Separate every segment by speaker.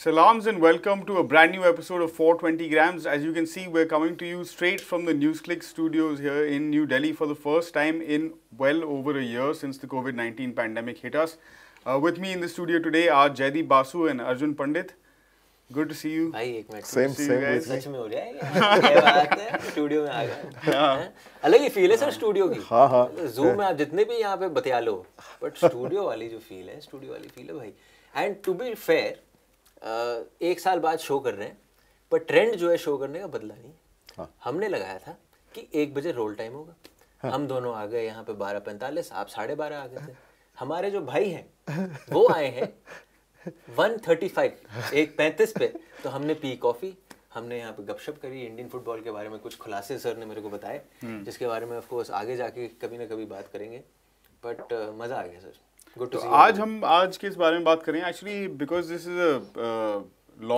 Speaker 1: Salams and welcome to a brand new episode of 420 Grams. As you can see, we're coming to you straight from the NewsClick studios here in New Delhi for the first time in well over a year since the COVID 19 pandemic hit us. Uh, with me in the studio today are Jaideep Basu and Arjun Pandit. Good to see you भाई एक minute Same. Same सच
Speaker 2: में हो रहा है क्या बात है studio में आ गए अलग ही फील है सर स्टूडियो की हां हां जूम में आप जितने भी यहां पे बतिया लो बट स्टूडियो वाली जो फील है स्टूडियो वाली फील है भाई एंड टू बी फेयर एक साल बाद शो कर रहे हैं पर ट्रेंड जो है शो करने का बदला नहीं हाँ। हमने लगाया था कि एक बजे रोल टाइम होगा हाँ। हम दोनों आ गए यहाँ पे बारह पैंतालीस आप साढ़े बारह आ गए थे हाँ। हमारे जो भाई हैं वो आए हैं वन थर्टी फाइव एक पैंतीस पे तो हमने पी कॉफ़ी हमने यहाँ पे गपशप करी इंडियन फुटबॉल के बारे में कुछ खुलासे सर ने मेरे को बताए हम्म। जिसके बारे में ऑफकोर्स आगे जाके कभी ना कभी बात करेंगे बट मज़ा आ गया सर तो आज हम
Speaker 1: आज के इस बारे में बात करें actually because this is a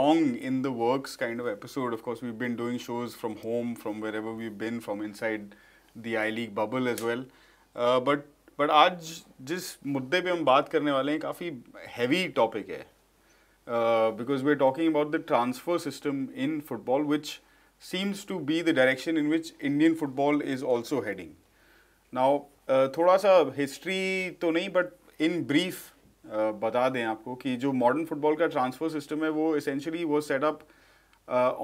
Speaker 1: in the the works kind of episode. Of we we've doing shows shows home home, wherever we been, from inside the I league bubble as well but but आज जिस मुद्दे पे हम बात करने वाले हैं काफ़ी हैवी टॉपिक है because we are talking about the transfer system in football which seems to be the direction in which Indian football is also heading now थोड़ा सा हिस्ट्री तो नहीं बट इन ब्रीफ uh, बता दें आपको कि जो मॉडर्न फुटबॉल का ट्रांसफर सिस्टम है वो इसेंशली वो setup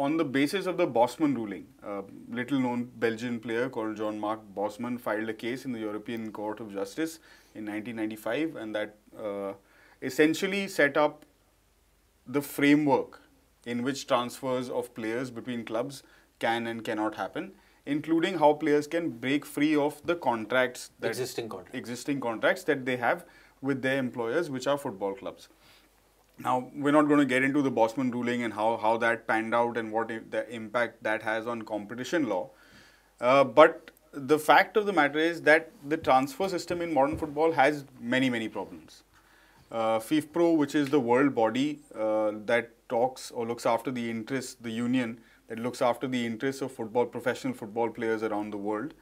Speaker 1: on the basis of the Bosman ruling little known Belgian player called Jean Marc Bosman filed a case in the European Court of Justice in 1995 and that uh, essentially set up the framework in which transfers of players between clubs can and cannot happen including how players can break free of the contracts existing contracts that they have with their employers, which are football clubs. Now, we're not going to get into the Bosman ruling and how, how that panned out and what the impact that has on competition law. Uh, but the fact of the matter is that the transfer system in modern football has many, many problems. Uh, FIFPro, which is the world body uh, that talks or looks after the interests, the union that looks after the interests of football, professional football players around the world,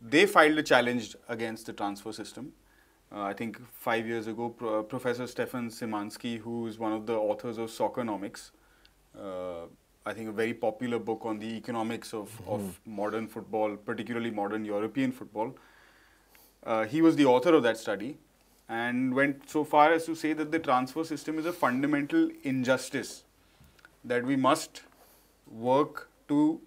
Speaker 1: they filed a challenge against the transfer system uh, I think five years ago, uh, Professor Stefan Simansky, who is one of the authors of Soccernomics, uh, I think a very popular book on the economics of, mm. of modern football, particularly modern European football. Uh, he was the author of that study and went so far as to say that the transfer system is a fundamental injustice that we must work to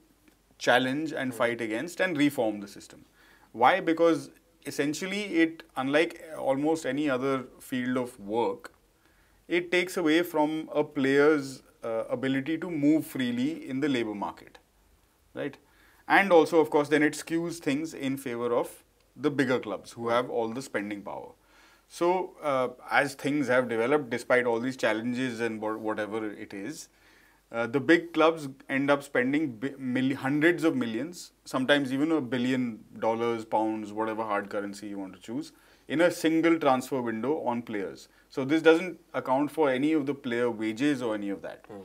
Speaker 1: challenge and hmm. fight against and reform the system. Why? Because essentially it, unlike almost any other field of work, it takes away from a player's uh, ability to move freely in the labor market, right? And also, of course, then it skews things in favor of the bigger clubs who have all the spending power. So, uh, as things have developed, despite all these challenges and whatever it is, uh, the big clubs end up spending mil- hundreds of millions, sometimes even a billion dollars, pounds, whatever hard currency you want to choose, in a single transfer window on players. So this doesn't account for any of the player wages or any of that. Mm.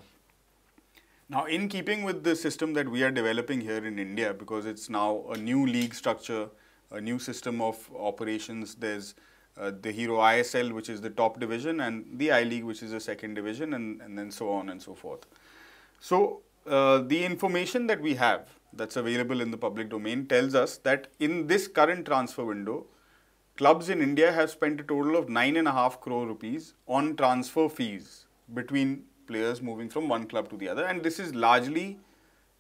Speaker 1: Now, in keeping with the system that we are developing here in India, because it's now a new league structure, a new system of operations, there's uh, the Hero ISL, which is the top division, and the I League, which is the second division, and, and then so on and so forth. So uh, the information that we have that's available in the public domain tells us that in this current transfer window, clubs in India have spent a total of 9.5 crore rupees on transfer fees between players moving from one club to the other. And this is largely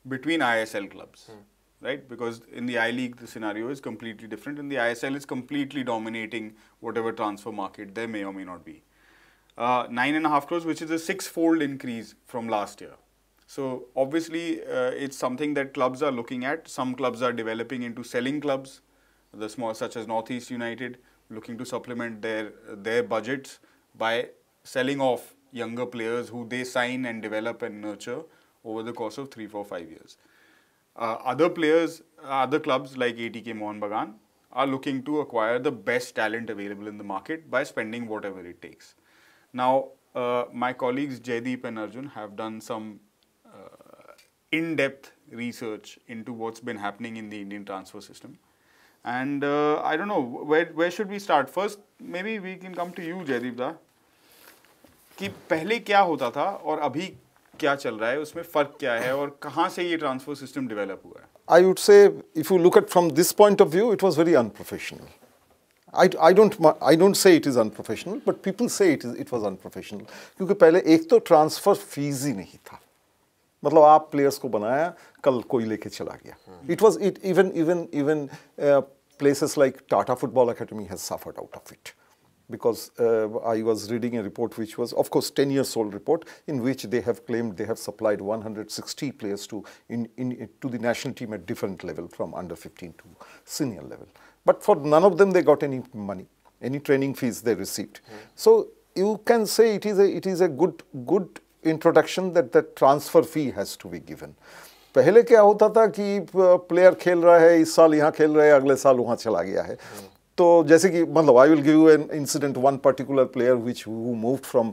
Speaker 1: between ISL clubs, hmm. right? Because in the I League, the scenario is completely different, and the ISL is completely dominating whatever transfer market there may or may not be. Uh, nine and a half crores, which is a six fold increase from last year. So obviously, uh, it's something that clubs are looking at. Some clubs are developing into selling clubs, the small such as Northeast United, looking to supplement their their budgets by selling off younger players who they sign and develop and nurture over the course of three, four, five years. Uh, other players, uh, other clubs like ATK Mohan Bagan are looking to acquire the best talent available in the market by spending whatever it takes. Now, uh, my colleagues Jaydeep and Arjun have done some in-depth research into what's been happening in the Indian transfer system. And uh, I don't know, where, where should we start? First, maybe we can come to you, Jaydeep Da. कि पहले क्या होता था और अभी क्या चल रहा है उसमें फ़र्क क्या है और कहाँ से ये ट्रांसफर सिस्टम डेवलप हुआ है
Speaker 3: I would say, if you look at from this point of view, it was very unprofessional. I, I, don't, I don't say it is unprofessional, but people say it, is, it was unprofessional. क्योंकि पहले एक तो transfer fees ही नहीं था मतलब आप players को बनाया कल कोई लेके चला गया it was it even even places like Tata Football Academy has suffered out of it. Because uh, I was reading a report which was, of course, 10 years old report in which they have claimed they have supplied 160 players to, in, in, to the national team at different level from under 15 to senior level. But for none of them they got any money, any training fees they received. So you can say it is a, it is a good, good introduction that the transfer fee has to be given पहले क्या होता था कि player खेल रहा है इस साल यहाँ खेल रहा है अगले साल वहाँ चला गया है तो जैसे कि मतलब I will give you an incident one particular player which who move from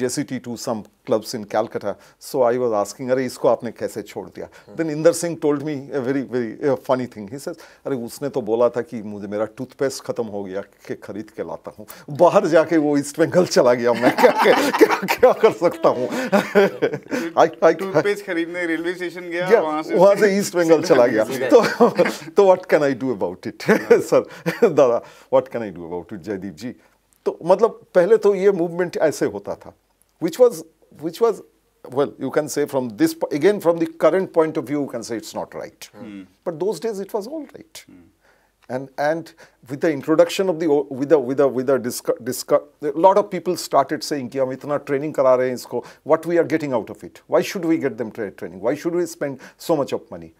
Speaker 3: J C T to some clubs in Calcutta so I was asking अरे इसको आपने कैसे छोड़ दिया then Inder Singh told me a very very funny thing he sir अरे उसने तो बोला था कि मुझे मेरा टूथपेस्ट खत्म हो गया कि खरीद के लाता हूँ बाहर जाके वो ईस्ट बंगल चला गया मैं क्या क्या, क्या, क्या कर सकता हूँ
Speaker 1: खरीदने रेलवे स्टेशन गया वहाँ से ईस्ट बंगल चला गया
Speaker 3: तो what can I do about it sir दादा What can I do about it, it Jaydeep ji तो मतलब पहले तो ये मूवमेंट ऐसे होता था which was which was well you can say from this again from the current point of view you can say it's not right hmm. but those days it was all right and with the introduction of the with the with the with the a lot of people started saying ki hum itna training kara what we are getting out of it why should we get them training why should we spend so much of money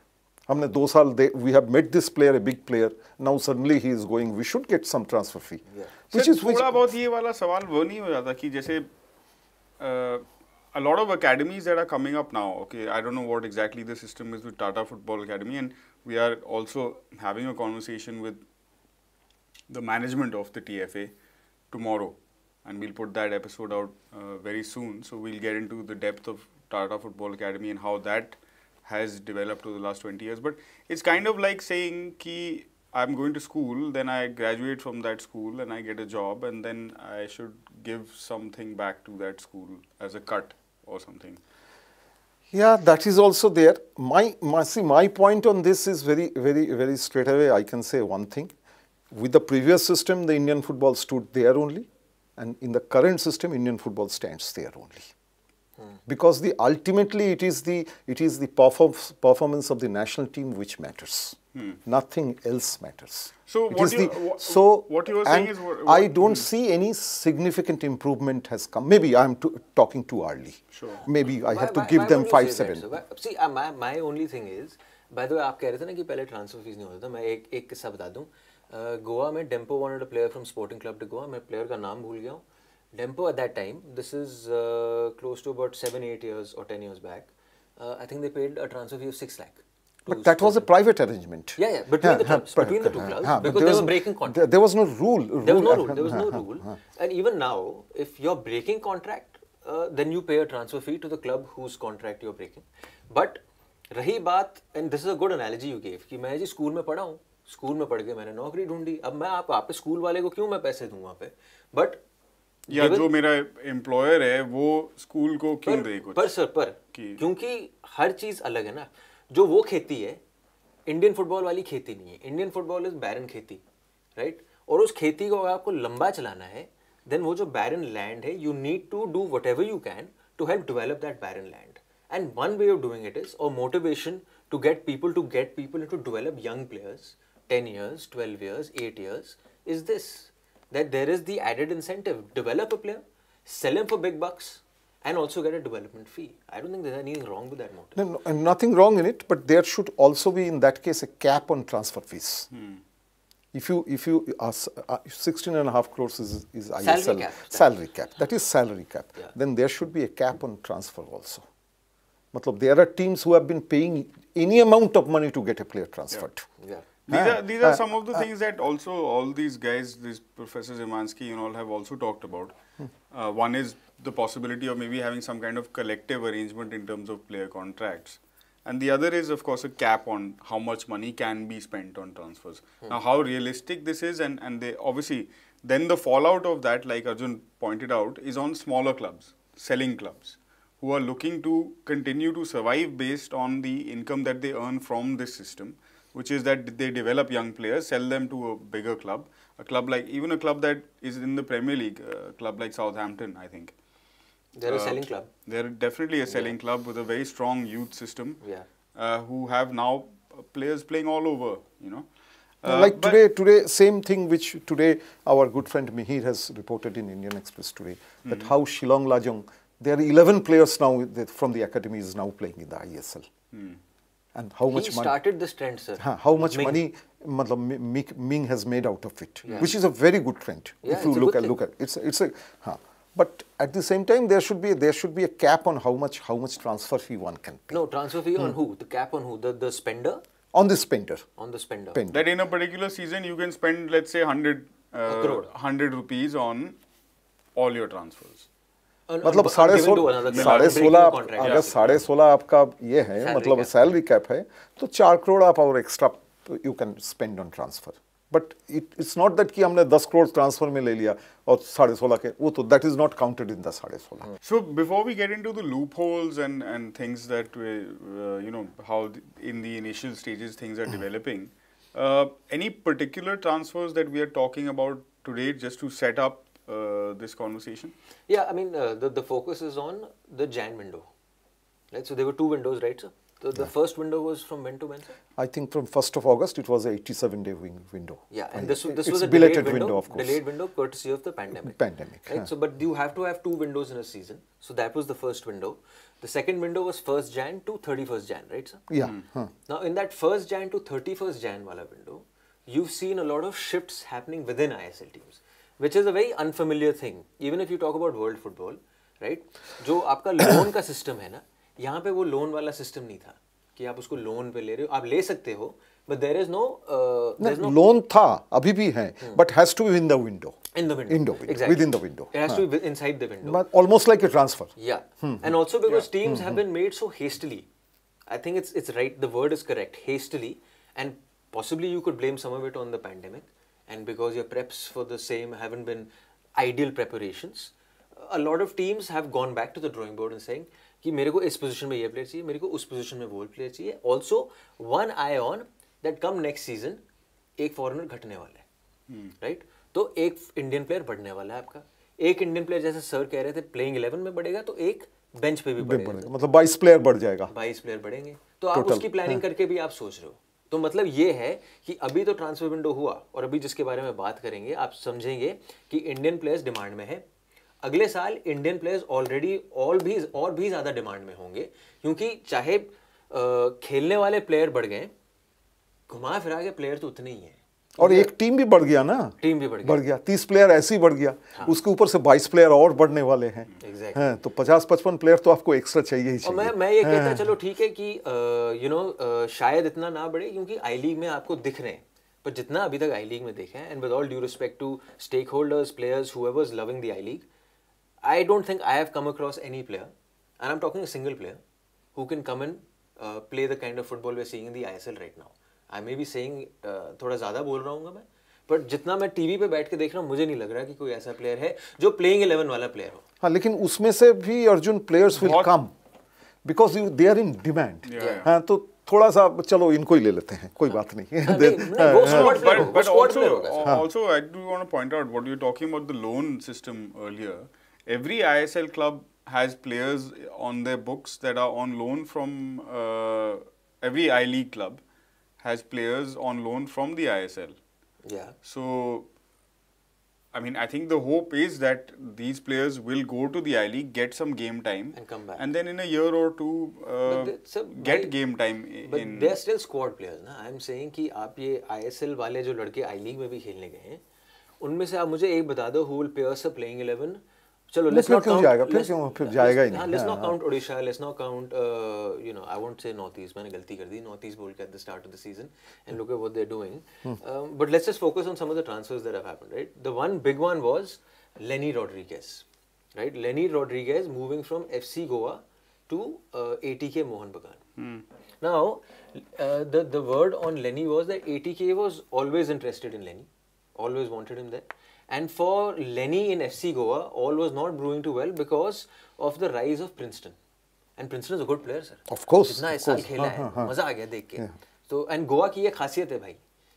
Speaker 3: हमने दो साल we have made this player a big player now suddenly he is going we should get some transfer fee
Speaker 1: which is थोड़ा बहुत ये वाला सवाल वो नहीं हो जाता कि जैसे a lot of academies that are coming up now okay i don't know what exactly the system is with tata football academy and we are also having a conversation with the management of the tfa tomorrow and we'll put that episode out uh, very soon so we'll get into the depth of tata football academy and how that has developed over the last 20 years. But it's kind of like saying ki I'm going to school, then I graduate from that school and I get a job, and then I should give something back to that school as a cut or something.
Speaker 3: Yeah, that is also there. My, my see, my point on this is very, very, very straight away. I can say one thing. With the previous system, the Indian football stood there only, and in the current system, Indian football stands there only because the ultimately it is the it is the perform performance of the national team which matters hmm. nothing else matters
Speaker 1: so it what you, the, what, so what you are saying is i don't hmm.
Speaker 3: see any significant improvement has come maybe i'm to, talking too early sure. maybe i why, have to why, give why them 5 7 that, so? Uh,
Speaker 2: see uh, my, my only thing is by the way आप कह रहे थे ना कि पहले transfer fees नहीं होता था मैं एक एक किस्सा बता दूं uh, गोवा में Dempo wanted a player from Sporting club to Goa मैं प्लेयर का Dempo at that time, this is uh, close to about 7, 8 years or 10 years back, uh, I think they paid a transfer fee of 6 lakh.
Speaker 3: But that was a private arrangement. Yeah, yeah, between yeah, the clubs, yeah, between the two uh, clubs, yeah, because they were breaking contract. There was no rule. There was no rule. There was no rule.
Speaker 2: And even now, if you're breaking contract, uh, then you pay a transfer fee to the club whose contract you're breaking. But रही बात and this is a good analogy you gave. कि मैं school school में पढ़ा हूँ school में पढ़ के मैंने नौकरी ढूंढी अब मैं आप वापस स्कूल वाले को क्यों मैं पैसे दूँ वहाँ या जो मेरा एम्प्लॉयर है वो स्कूल को क्यों पर, दे कुछ पर सर पर क्योंकि हर चीज अलग है ना जो वो खेती है इंडियन फुटबॉल वाली खेती नहीं है इंडियन फुटबॉल इज बैरन खेती राइट और उस खेती को अगर आपको लंबा चलाना है देन वो जो बैरन लैंड है you need to do whatever you can to help develop that barren land and one way of doing it is और motivation to get people to get people to develop young players ten years twelve years eight years is this that there is the added incentive. Develop a player, sell him for big bucks, and also get a development fee. I don't think there's anything wrong with that motive. No,
Speaker 3: no, nothing wrong in it, but there should also be, in that case, a cap on transfer fees. Hmm. If you, if you, are uh, uh, 16 and a half crores is, is ISL. Salary cap. Salary cap. That is salary cap. Yeah. Then there should be a cap on transfer also. Matlab, there are teams who have been paying any amount of money to get a player transferred.
Speaker 1: Yeah. yeah. These are these are uh, some of the uh, things that also all these guys, these Professor Zimansky and all have also talked about. Hmm. Uh, one is the possibility of maybe having some kind of collective arrangement in terms of player contracts. And the other is, of course, a cap on how much money can be spent on transfers. Hmm. Now, how realistic this is, and, and they obviously, then the fallout of that, like Arjun pointed out, is on smaller clubs, selling clubs, who are looking to continue to survive based on the income that they earn from this system which is that they develop young players, sell them to a bigger club, a club like even a club that is in the Premier League, a uh, club like Southampton, I think. They're uh, a selling club. They're definitely a selling yeah. club with a very strong youth system. Yeah. Uh, who have now uh, players playing all over, you know. Uh, like today,
Speaker 3: today, same thing which today our good friend Mihir has reported in Indian Express today, that mm -hmm. how Shillong Lajong, there are 11 players now from the academy is now playing in the ISL. Mm and how he much money started
Speaker 2: this trend sir huh, how much Ming. money
Speaker 3: matlab, Ming has made out of it yeah. which is a very good trend yeah, if you look at look at it's it's a huh. but at the same time there should be there should be a cap on how much how much transfer fee one can
Speaker 2: pay no transfer fee hmm. on who the cap on who the the spender
Speaker 3: on the spender
Speaker 2: on the spender, spender. that in a particular season
Speaker 1: you can spend let's say 100 uh, 100 rupees on all your transfers
Speaker 2: मतलब साढ़े तो सोलह साढ़े सोलह अगर साढ़े
Speaker 3: सोलह आपका ये है मतलब सैलरी कैप है तो चार करोड़ आप और extra you can spend on transfer but it it's not that कि हमने दस करोड़ ट्रांसफर में ले लिया और साढ़े सोलह के वो तो that is not counted in the साढ़े सोलह
Speaker 1: so before we get into the loopholes and and things that you know how in the initial stages things are developing any particular transfers that we are talking about today just to set up uh, this conversation?
Speaker 2: Yeah, I mean, uh, the, the focus is on the Jan window, right? So there were two windows, right, sir? So the yeah. first window was from when to when, sir?
Speaker 3: I think from 1st of August, it was a 87-day window.
Speaker 2: Yeah, and this, this was a delayed window, window, of course. Delayed window courtesy of the pandemic. Pandemic. Right? Yeah. So, but you have to have two windows in a season. So that was the first window. The second window was 1st Jan to 31st Jan, right, sir? Yeah. Mm. Huh. Now, in that 1st Jan to 31st Jan wala window, you've seen a lot of shifts happening within ISL teams which is a very unfamiliar thing even if you talk about world football right जो आपका loan का system है ना यहाँ पे वो loan वाला system नहीं था कि आप उसको loan पे ले रहे हो आप ले सकते हो but there is no
Speaker 3: loan था अभी भी है hmm. but has to be in the window.
Speaker 2: In the window. window Exactly. Within the window. It has to be hmm. inside the window.
Speaker 3: But almost like a transfer.
Speaker 2: Yeah. Hmm. And also because teams have been made so hastily. I think it's it's right. The word is correct. Hastily, and possibly you could blame some of it on the pandemic. and because your preps for the same haven't been ideal preparations, a lot of teams have gone back to the drawing board and saying कि मेरे को इस position में ये player चाहिए मेरे को उस पोजीशन में वो प्लेयर चाहिए also one eye on that come next season एक फॉरनर घटने वाला है राइट hmm. right? तो एक इंडियन प्लेयर बढ़ने वाला है आपका एक इंडियन प्लेयर जैसे सर कह रहे थे प्लेइंग इलेवन में बढ़ेगा तो एक बेंच पे भी
Speaker 3: बढ़ेगा मतलब बाईस प्लेयर बढ़ जाएगा
Speaker 2: बाईस प्लेयर बढ़ेंगे तो आप उसकी प्लानिंग हाँ। करके भी आप सोच रहे हो तो मतलब ये है कि अभी तो ट्रांसफर विंडो हुआ और अभी जिसके बारे में बात करेंगे आप समझेंगे कि इंडियन प्लेयर्स डिमांड में है अगले साल इंडियन प्लेयर्स ऑलरेडी और भी और भी ज़्यादा डिमांड में होंगे क्योंकि चाहे खेलने वाले प्लेयर बढ़ गए घुमा फिरा के प्लेयर तो उतने ही हैं और
Speaker 3: एक टीम भी बढ़ गया ना टीम भी बढ़ गया बढ़ गया तीस प्लेयर ऐसे ही बढ़ गया हाँ। उसके ऊपर से बाईस प्लेयर और बढ़ने वाले हैं exactly. हैं हाँ, तो पचास पचपन प्लेयर तो आपको एक्स्ट्रा चाहिए ही चाहिए। मैं मैं ये कहता हाँ। चलो
Speaker 2: ठीक है कि यू नो शायद इतना ना बढ़े क्योंकि आई लीग में आपको दिख रहे हैं पर जितना अभी तक आई लीग में देखे and with all due respect to stakeholders players loving the I league I don't think I have come across any player and I am talking single player who can come and play the kind of football we seeing the I S L right now I may be saying थोड़ा ज़्यादा बोल रहा हूँ मैं but जितना मैं TV पे बैठ के देख रहा हूँ मुझे नहीं लग रहा कि कोई ऐसा प्लेयर है जो प्लेइंग इलेवन वाला प्लेयर हो
Speaker 3: हाँ लेकिन उसमें से भी अर्जुन players will come because you they are in demand हाँ तो थोड़ा सा चलो इनको ही ले लेते हैं कोई हाँ। बात नहीं
Speaker 1: but also I do want to point out what you talking about the loan system earlier every ISL club has players on their books that are on loan from every I league club has players on loan from the ISL. Yeah. So, I mean, I think the hope is that these players will go to the I League, get some game time, and come back. And then in a year or two, uh, sir, get game time. But in, they are
Speaker 2: still squad players, na? I'm saying that you, ISL वाले जो लड़के I League में भी खेलने गए हैं, उनमें से आप मुझे एक बता दो who will pair us a playing eleven चलो लेट्स नॉट काउंट जाएगा फिर क्यों फिर जाएगा ही नहीं let's not count Odisha let's not count you know I won't say North East मैंने गलती कर दी नॉर्थ ईस्ट बोल के at the start of the season and look at what they are doing but let's just focus on some of the transfers that have happened right the one big one was Lenny Rodrigues right? Lenny Rodriguez moving from FC Goa to uh, ATK Mohan Bagan. Hmm. Now, uh, the, the word on Lenny was that ATK was always interested in Lenny, always wanted him there. And for Lenny in FC Goa, all was not brewing too well because of the rise of Princeton. And Princeton is a good player, sir. Of course. So and Goa ki ye khasiyat hai bhai.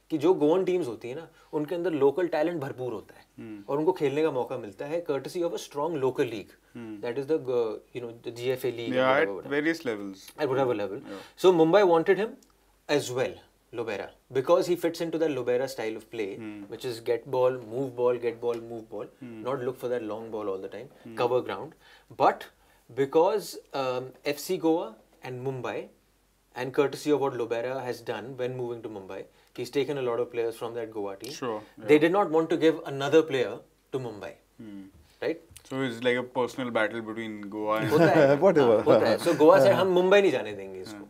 Speaker 2: कि जो Goan teams होती है ना उनके अंदर local talent भरपूर होता है hmm. और उनको खेलने का मौका मिलता है courtesy of a strong local league that is the you know the GFA league at Lobera because he fits into the Lobera style of play, mm. which is get ball, move ball, get ball, move ball, mm. not look for that long ball all the time, mm. cover ground. But because um, FC Goa and Mumbai, and courtesy of what Lobera has done when moving to Mumbai, he's taken a lot of players from that Goa team. Sure. Yeah. They did not want to give another player to Mumbai. Hmm. Right? So it's like a personal battle between Goa and. whatever. होता So Goa said Mumbai Mumbai नहीं जाने देंगे इसको.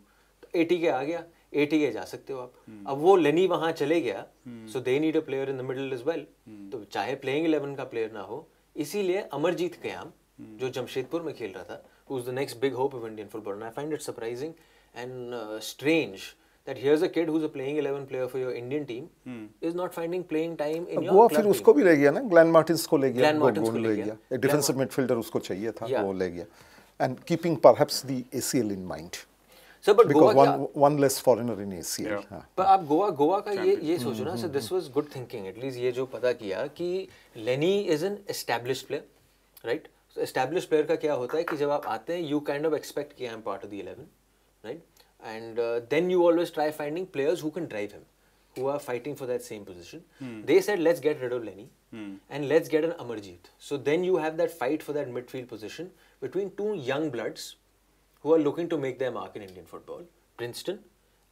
Speaker 2: 80 के आ गया ATA जा सकते हो आप हम्म। अब वो लेनी वहां चले गया so they need a player in the middle as well तो चाहे प्लेइंग इलेवन का प्लेयर ना हो इसीलिए अमरजीत कयाम हम्म। जो जमशेदपुर में खेल रहा था who is the next big hope of Indian football I find it surprising and strange that here's a kid who's a playing 11 player for your Indian team hmm. is not finding playing time in your वो फिर उसको
Speaker 3: भी ले गया ना Glenn Martins को ले गया ग्लेन मार्टिंस को ले गया एक डिफेंसिव मिडफील्डर उसको चाहिए था वो ले गया and keeping perhaps the ACL in mind
Speaker 2: sir but Goa one
Speaker 3: one less foreigner in Asia
Speaker 2: पर आप गोवा गोवा का ये ये सोचो ना sir this was good thinking at least ये जो पता किया कि Lenny is an established player right established player का क्या होता है कि जब आप आते हैं यू काइंड ऑफ एक्सपेक्ट किया I am part of the 11 right and then you always try finding players who can drive him who are fighting for that same position they said let's get rid of Lenny and let's get an Amarjit so then you have that fight for that midfield position between two young bloods who are looking to make their mark in Indian football. Princeton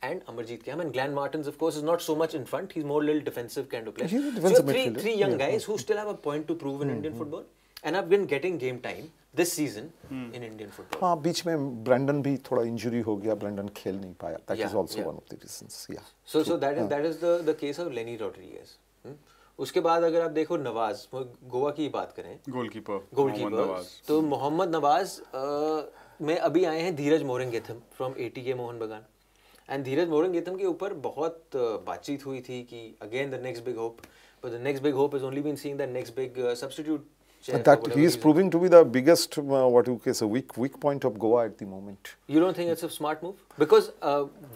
Speaker 2: and Amarjit Kam. And Glenn Martins, of course, is not so much in front. He's more a little defensive kind of player. He's so three, three young yeah. guys who still have a point to prove in mm -hmm. Indian football. And have been getting game time this season hmm. in Indian football. हाँ
Speaker 3: बीच में Brandon भी थोड़ा injury हो गया Brendon खेल That is that yeah, is also yeah. one of the reasons yeah so so that is
Speaker 2: that is the the case of Lenny Rodriguez hmm? उसके बाद अगर आप देखो नवाज गोवा की बात करें गोलकीपर गोलकीपर तो मोहम्मद नवाज મે અભી આયે હેધીરજ મોરિંગેથમ ફ્રોમ 80a મોહનબગાન એન્ડ ધીરજ મોરિંગેથમ કે ઉપર બહોત બાચિત હુઈ થી કી again the next big hope but the next big hope is only been seeing the next big substitute that he is
Speaker 3: proving to be the biggest what you case a weak weak point of Goa at the moment
Speaker 2: you don't think it's a smart move because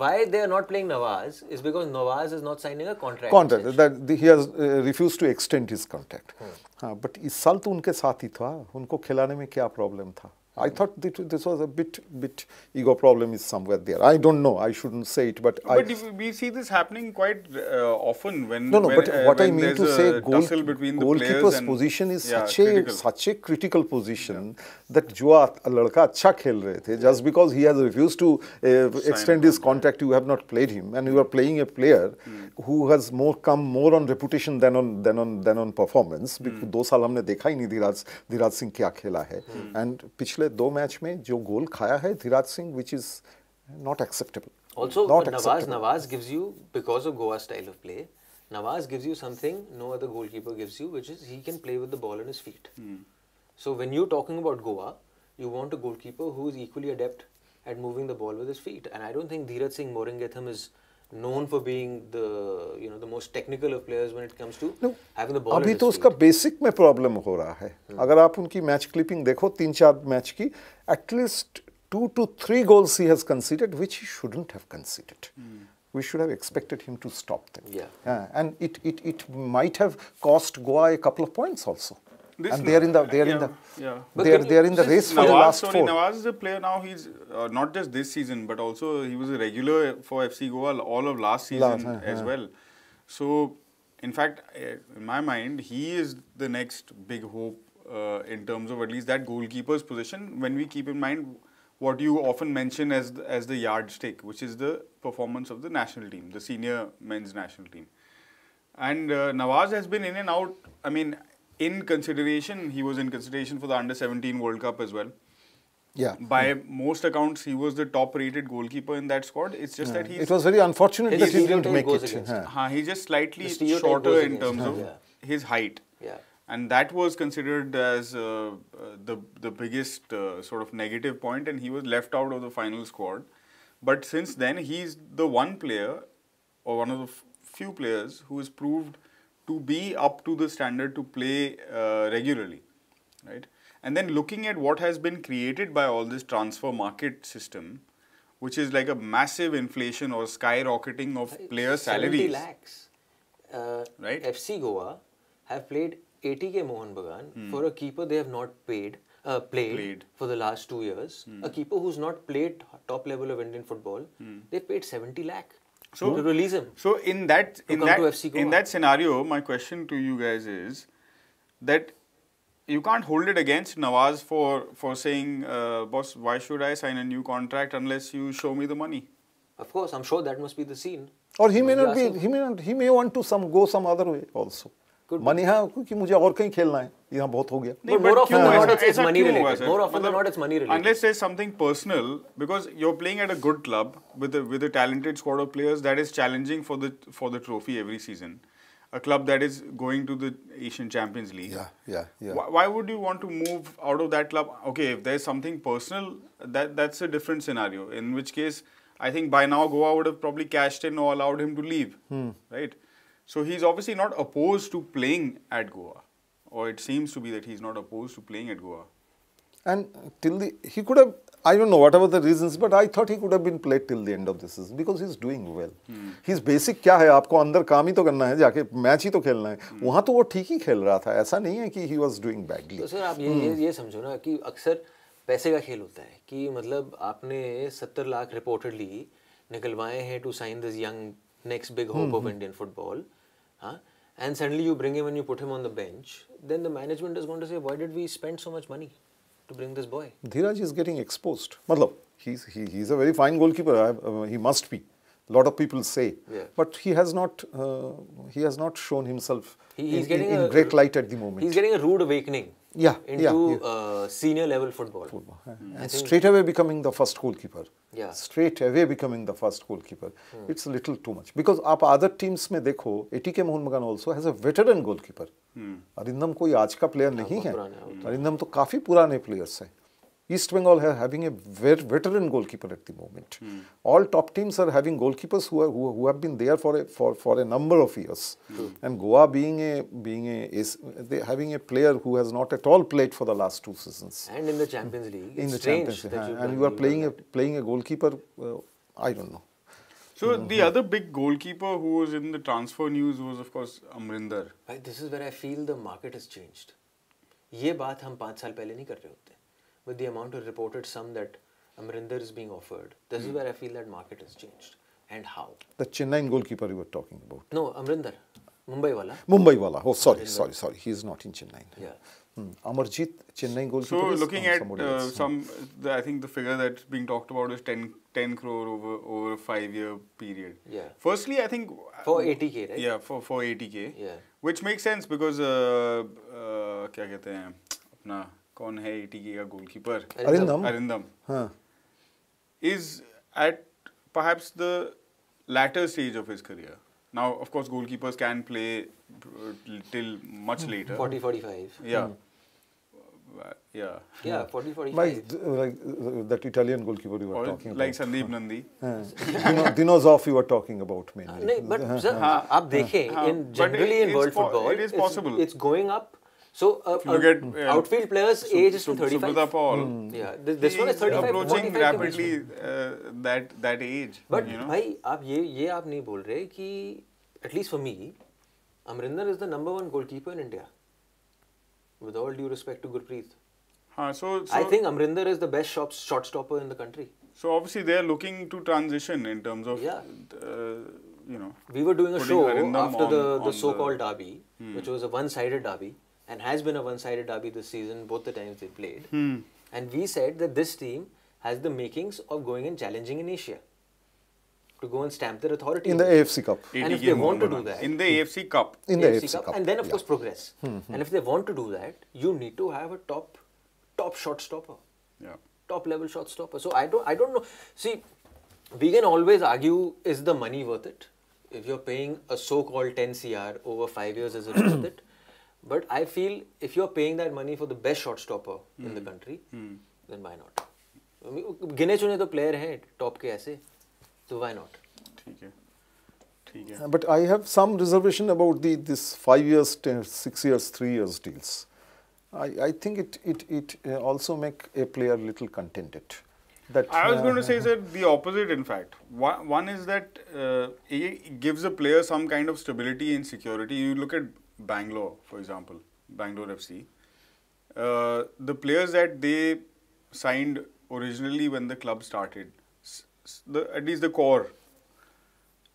Speaker 2: why they are not playing Nawaz is because Nawaz is not signing a contract
Speaker 3: that he has refuse two extend his contract but ઇસ સલતુન કે સાથ હી થા ઉનકો ખિલાને મે ક્યા problem થા I thought this was a bit, bit ego problem is somewhere there. I don't know. I shouldn't say it, but but I,
Speaker 1: we see this happening quite uh, often when no, no. When, but uh, what I mean to say, goal, goalkeeper's position is yeah, such a critical.
Speaker 3: such a critical position yeah. that जो ladka, अच्छा khel रहे the. just because he has refused to uh, extend his contract, you have not played him, and you are playing a player hmm. who has more come more on reputation than on than on than on performance. Hmm. दो साल हमने देखा ही नहीं धीराज धीराज सिंह क्या खेला hmm. and पिछले पिछले दो मैच में जो गोल खाया है Dheeraj Singh which is not acceptable also Nawaz Nawaz
Speaker 2: gives you because of Goa style of play Nawaz gives you something no other goalkeeper gives you which is he can play with the ball in his feet so when you talking about Goa you want a goalkeeper who is equally adept at moving the ball with his feet and I don't think Dheeraj Singh मोरिंगेथम is known for being the you know the most technical of players when it comes to no, having the ball. अभी तो उसका
Speaker 3: basic में problem हो रहा है अगर आप उनकी match clipping देखो तीन चार match की at least two to three goals he has conceded which he shouldn't have conceded. Hmm. We should have expected him to stop them. yeah. and it, it, it might have cost Goa a couple of points also.
Speaker 1: This and they are in the they are yeah, in the yeah.
Speaker 3: they are they are in the race for Nawaz, the last sorry, four.
Speaker 1: Nawaz is a player now. He's uh, not just this season, but also he was a regular for FC Goa all of last season last, as yeah. well. So, in fact, uh, in my mind, he is the next big hope uh, in terms of at least that goalkeeper's position. When we keep in mind what you often mention as the, as the yardstick, which is the performance of the national team, the senior men's national team. And uh, Nawaz has been in and out. I mean, in consideration, he was in consideration for the under 17 World Cup as well. Yeah. By yeah. most accounts, he was the top rated goalkeeper in that squad. It's just yeah. that he. It was very unfortunate that he didn't make it. Yeah. he's just slightly shorter in terms of his height. Yeah. And that was considered as uh, uh, the, the biggest uh, sort of negative point, and he was left out of the final squad. But since then, he's the one player or one of the few players who has proved to be up to the standard to play uh, regularly, right? And then looking at what has been created by all this transfer market system, which is like a massive inflation or skyrocketing of player salaries. 70
Speaker 2: lakhs. Uh, right? FC Goa have played 80k Mohan Bagan hmm. for a keeper they have not paid uh, played, played, for the last two years. Mm. A keeper who's not played top level of Indian football, mm. they paid 70 lakh. So to release him. So in that in that in that scenario,
Speaker 1: my question to you guys is that you can't hold it against Nawaz for for saying, uh, boss, why should I sign a new contract unless you show me the money?
Speaker 2: Of course, I'm sure that must be the scene.
Speaker 3: Or he may not be. He may not. He may want to some go some other way also. Money हाँ क्योंकि मुझे और कहीं खेलना है यहाँ बहुत हो गया
Speaker 1: something personal because you are playing at a good club with with a talented squad of players that is challenging for the for the trophy every season a club that is going to the Asian Champions League. Yeah, yeah, yeah. Why, why, would you want to move out of that club? Okay, if there's something personal, that that's a different scenario. In which case, I think by now Goa would have probably cashed in or allowed him to leave. Hmm. Right. So he's obviously not opposed to playing at Goa, or it seems to be that he's not opposed to playing at Goa.
Speaker 3: And till the he could have I don't know whatever the reasons, but I thought he could have been played till the end of the season because he's doing well. Hmm. His basic क्या है आपको अंदर काम ही तो करना है जाके match ही तो खेलना है hmm. वहाँ तो वो ठीक ही खेल रहा था ऐसा नहीं है कि he was doing badly. तो सर आप ये hmm. ये,
Speaker 2: ये समझो ना कि अक्सर पैसे का खेल होता है कि मतलब आपने सत्तर लाख reportedly निकलवाए हैं to sign this young next big hope of Indian football huh? and suddenly you bring him and you put him on the bench, then the management is going to say, why did we spend so much money to bring this boy?
Speaker 3: Dhiraj is getting exposed. Matlab, he's, he, he's a very fine goalkeeper. I, uh, he must be. A lot of people say, yeah. but he has not uh, he has not shown himself he, he's in, getting in, in a, great light at the moment. He's
Speaker 2: getting a rude awakening. yeah, into yeah, yeah. Uh, senior level football. football. Mm. And straight away
Speaker 3: becoming the first goalkeeper. Yeah. Straight away becoming the first goalkeeper. Mm. It's a little too much because aap other teams mein dekho, ATK Mohan Magan also has a veteran goalkeeper. Arindam कोई आज ka player nahi hai. Arindam to kaafi purane players hai. East Bengal are having a veteran goalkeeper at the moment. Mm. All top teams are having goalkeepers who, are, who, who have been there for a, for, for a number of years. Mm. And Goa being a being a is they having a player who has not at all played for the last two seasons.
Speaker 1: And in
Speaker 2: the Champions League, in the Champions League, you and you are playing
Speaker 3: a playing a goalkeeper. Uh, I don't know. So the other
Speaker 1: big goalkeeper who was in the transfer news was of course
Speaker 2: Amrinder. This is where I feel the market has changed. ये बात हम पाँच साल पहले नहीं कर रहे होते with the amount of reported sum that Amrinder is being offered. This mm. is hmm. where I feel that market has changed and how.
Speaker 3: The Chennai goalkeeper you were talking about.
Speaker 2: No, Amrinder. Mumbai wala.
Speaker 3: Mumbai wala. Oh, sorry, Amrinder. sorry, sorry. He is not in Chennai. Yeah. Hmm. Amarjit, Chennai goalkeeper. So, looking at uh, hmm.
Speaker 1: some, the, I think the figure that's being talked about is 10, 10 crore over over a five year period. Yeah. Firstly, I think uh, for 80k, right? Yeah, for for 80k. Yeah. Which makes sense because uh, uh, क्या कहते हैं अपना कौन है ATK का goalkeeper Arindam Arindam is at perhaps the latter stage of his career. Now, of course, goalkeepers can play till much later. 40, 45. Yeah. Mm. Yeah. Yeah, 40, 45. Like,
Speaker 3: like that Italian goalkeeper you were or talking like about. Like Sandeep Nandi. Dino, Dinozov you were talking about mainly. Uh, no, but sir, uh, uh, uh,
Speaker 2: in generally in world for, football, it is possible. It's, it's going up So, uh, look uh, uh, outfield players age aged Sub 35. Subhada Paul. Mm. Yeah, this, this one is 35. Approaching rapidly uh, that that age. But you know? भाई आप ये at least for me, Amrinder is the number one goalkeeper in India. With all due respect to Gurpreet. Haan, so, so I think Amrinder is the best shortstopper stopper in the country. So obviously they are looking to transition in terms of yeah. Uh, you know. We were doing a show after on, the, the so-called derby, hmm. which was a one-sided derby and has been a one-sided derby this season both the times they played. Hmm. And we said that this team has the makings of going and challenging in Asia to go and stamp their authority in the AFC Cup. And if they want to do that, in the AFC Cup,
Speaker 1: in the AFC, Cup. and then of course
Speaker 2: progress. Hmm, hmm. And if they want to do that, you need to have a top, top shot stopper. Yeah. Top level shot stopper. So I don't, I don't know. See, we can always argue is the money worth it? If you're paying a so-called 10 CR over five years, is it worth it? But I feel if you're paying that money for the best shot stopper mm. in the hmm. country, mm. then why not? गिने चुने तो player हैं top के ऐसे तो why not? ठीक है ठीक है.
Speaker 3: But I have some reservation about the this five years, six years, three years deals. I, I think it it it uh, also make a player little contented. That, I was uh, going to say,
Speaker 1: sir, the opposite, in fact. One, one is that uh, it gives a player some kind of stability and security. You look at Bangalore, for example, Bangalore FC, uh, the players that they signed originally when the club started, the, at least the core,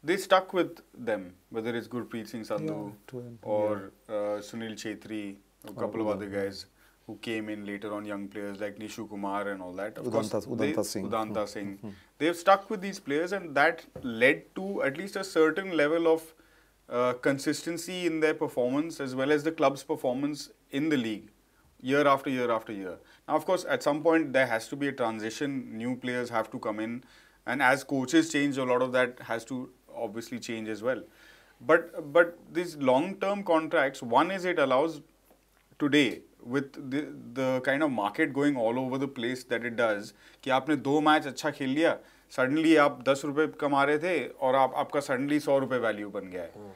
Speaker 1: they stuck with them, whether it's Gurpreet Singh Sandhu yeah, or yeah. uh, Sunil Chetri, a oh, couple oh, of other yeah. guys who came in later on, young players like Nishu Kumar and all that. Udanta, course, Udanta they, Singh. Udanta Singh. Mm -hmm. They've stuck with these players and that led to at least a certain level of uh, consistency in their performance as well as the club's performance in the league year after year after year. Now, of course, at some point there has to be a transition. New players have to come in, and as coaches change, a lot of that has to obviously change as well. But but these long-term contracts, one is it allows today with the the kind of market going all over the place that it does कि आपने दो match अच्छा खेल लिया suddenly आप दस रुपए कमा रहे थे और आप आपका suddenly सौ रुपए वैल्यू बन गया है hmm.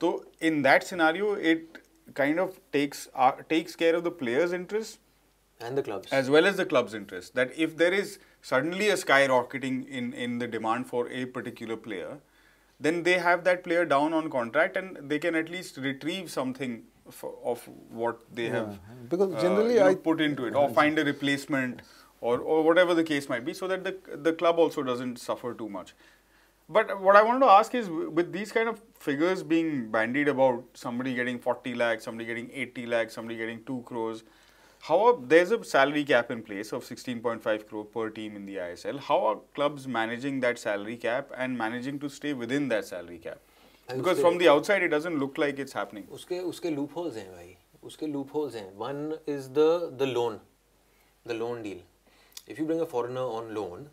Speaker 1: So in that scenario, it kind of takes uh, takes care of the players' interest and the clubs as well as the club's interest. That if there is suddenly a skyrocketing in in the demand for a particular player, then they have that player down on contract and they can at least retrieve something of what they yeah. have because uh, generally uh, I put into it or find a replacement or, or whatever the case might be so that the the club also doesn't suffer too much but what I wanted to ask is with these kind of figures being bandied about somebody getting 40 lakhs, somebody getting 80 lakhs, somebody getting 2 crores. How are, there's a salary cap in place of 16.5 crore per team in the ISL. How are clubs managing that salary cap and managing to stay within that salary cap?
Speaker 2: Because from the outside,
Speaker 1: it doesn't look like it's happening.
Speaker 2: उसके उसके loopholes हैं भाई उसके loopholes हैं. One is the the loan, the loan deal. If you bring a foreigner on loan,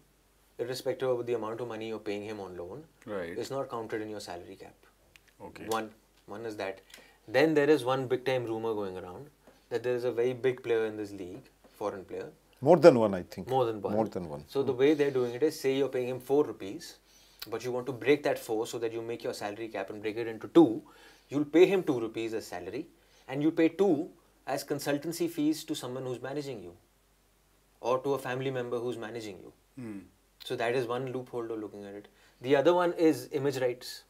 Speaker 2: irrespective of the amount of money you're paying him on loan, right. it's not counted in your salary cap. Okay. One, one is that. Then there is one big time rumor going around that there is a very big player in this league, foreign player.
Speaker 3: More than one, I think. More than one. More than one. So the
Speaker 2: way they're doing it is, say you're paying him four rupees, but you want to break that four so that you make your salary cap and break it into two. You'll pay him two rupees as salary, and you pay two as consultancy fees to someone who's managing you, or to a family member who's managing you. Mm. So that is one loophole looking at it. The other one is image rights.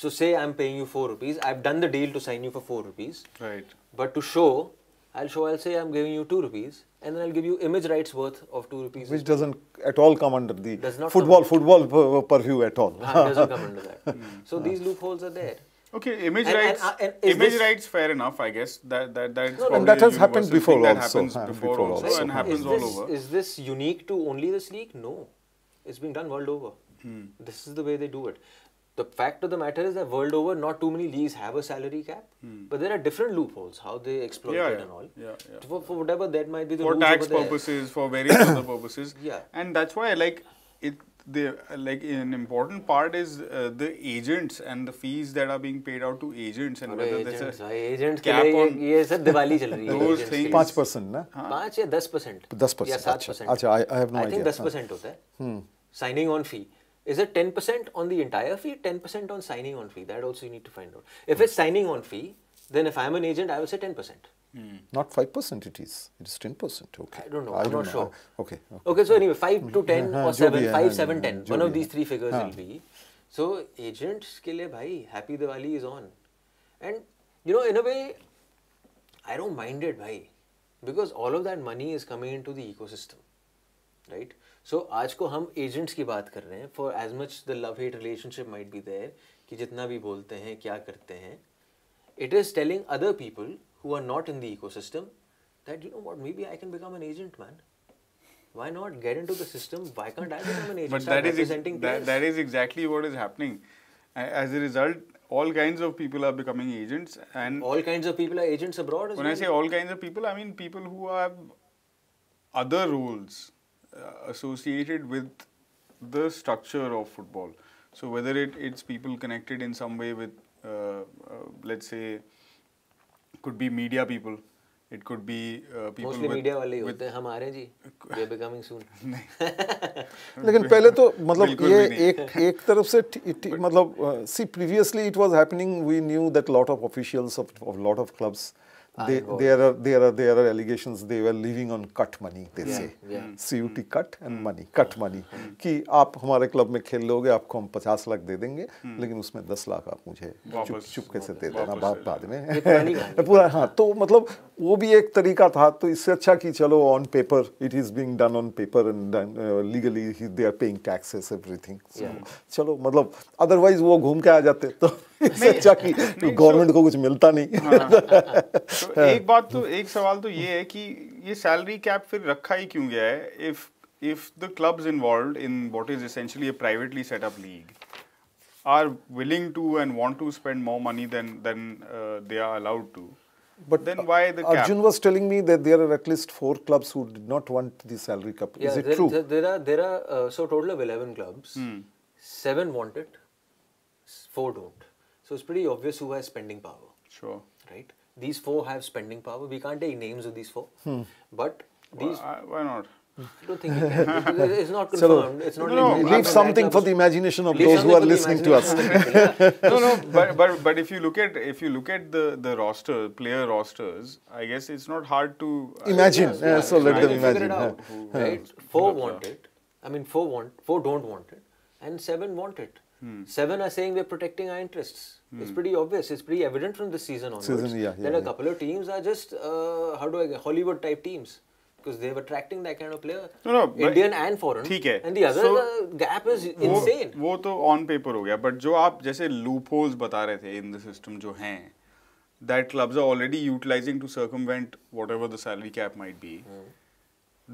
Speaker 2: So say I'm paying you four rupees. I've done the deal to sign you for four rupees. Right. But to show, I'll show. I'll say I'm giving you two rupees, and then I'll give you image rights worth of two rupees. Which doesn't
Speaker 3: at all come under the football football purview at all. Ah, doesn't come under that.
Speaker 2: Hmm. so ah. these loopholes are there. Okay, image and, rights. Uh, and, and image this,
Speaker 1: rights, fair enough, I guess. That
Speaker 2: that that's no, and that has happened before that also. Happens before, before also, also, and happens this, all over. Is this unique to only this league? No, it's being done world over. Hmm. This is the way they do it the fact of the matter is that world over, not too many leagues have a salary cap, hmm. but there are different loopholes how they exploit yeah, it yeah. and all. Yeah, yeah, for, for whatever that might be the for tax purposes,
Speaker 1: for various other purposes. Yeah, and that's why like it. The, like an important part is uh, the agents and the fees that are being paid out to agents and whether agents, there's a agents cap on ये सब Diwali Diwali रही है those things
Speaker 2: percent, na? Five or ten percent? Ten percent. Yeah, अच्छा अच्छा I I have no I idea I think ten percent. होता hmm. signing on fee is it 10% on the entire fee, 10% on signing on fee? That also you need to find out. If hmm. it's signing on fee, then if I'm an agent, I will say 10%.
Speaker 1: Mm.
Speaker 3: Not 5% it is, it is 10%. Okay. I
Speaker 2: don't know, I am not know. sure. Okay, okay. okay. so anyway, 5 to 10 or 7, 5, 7, 10. One of these three figures will be. So, agents ke liye bhai, Happy Diwali is on. And you know, in a way, I don't mind it bhai. Because all of that money is coming into the ecosystem. Right? So so, आज को हम agents की बात कर रहे हैं for as much the love hate relationship might be there कि जितना भी बोलते हैं क्या करते हैं it is telling other people who are not in the ecosystem that you know what maybe I can become an agent man Why not get into the system? Why can't I become an agent? But that is, that, that
Speaker 1: is exactly what is happening. As a result, all kinds of people are becoming agents
Speaker 2: and all kinds of people are agents abroad when well? i say all kinds
Speaker 1: of people i mean people who have other roles Uh, associated with the structure of football. So whether it, it's people connected in some way with, uh, uh, let's say, could be media people, it could be uh, people Mostly with, media वाले होते
Speaker 2: हमारे जी they are becoming soon लेकिन पहले तो मतलब ये एक
Speaker 3: एक तरफ से मतलब see previously it was happening we knew that lot of officials of, of lot of clubs uh, They, there are there are there are allegations they were living on cut money they yeah, say yeah. Hmm. CUT hmm. cut and hmm. money cut money कि आप हमारे club में खेल लोगे आपको हम पचास लाख दे देंगे लेकिन उसमें दस लाख आप मुझे चुप चुपके से दे देना बाद बाद में पूरा हाँ तो मतलब वो भी एक तरीका था तो इससे अच्छा कि चलो on paper it is being done on paper and legally they are paying taxes everything चलो मतलब अदरवाइज वो घूम के आ जाते तो सच्चा कि गवर्नमेंट को कुछ मिलता नहीं हाँ, तो एक
Speaker 1: बात तो एक सवाल तो ये है कि ये सैलरी कैप फिर रखा ही क्यों गया है if if the clubs involve in what is essentially a privately set up league are willing to and want to spend more money then then
Speaker 2: they are allowed to But then why the Arjun cap?
Speaker 3: was telling me that there are at least four clubs who did not want the salary cap. Yeah, is it there, true? There,
Speaker 2: there are there are uh, so total of eleven clubs. Hmm. Seven want it, four don't. So it's pretty obvious who has spending power. Sure. Right? These four have spending power. We can't take names of these four. Hmm. But these. Well, I, why not? I don't think it it's not confirmed. So, it's not no, leave something for the
Speaker 3: imagination of those who are listening to us.
Speaker 1: no, no, but, but but if you look at if you look at the the roster player rosters, I guess it's not hard to imagine. yeah, yeah, so let them imagine. Out, yeah. Right?
Speaker 2: Four want it. I mean, four want four don't want it, and seven want it. Hmm. Seven are saying we're protecting our interests. Mm. It's pretty obvious. It's pretty evident from the season onwards. Season, yeah, yeah, then a couple of teams are just uh, how do I get Hollywood type teams because they're attracting that kind of player. No, no, Indian and foreign. ठीक है. And the other so, the gap is insane.
Speaker 1: वो तो on paper हो गया, but जो आप जैसे loopholes बता रहे थे in the system जो हैं, that clubs are already utilizing to circumvent whatever the salary cap might be. Mm.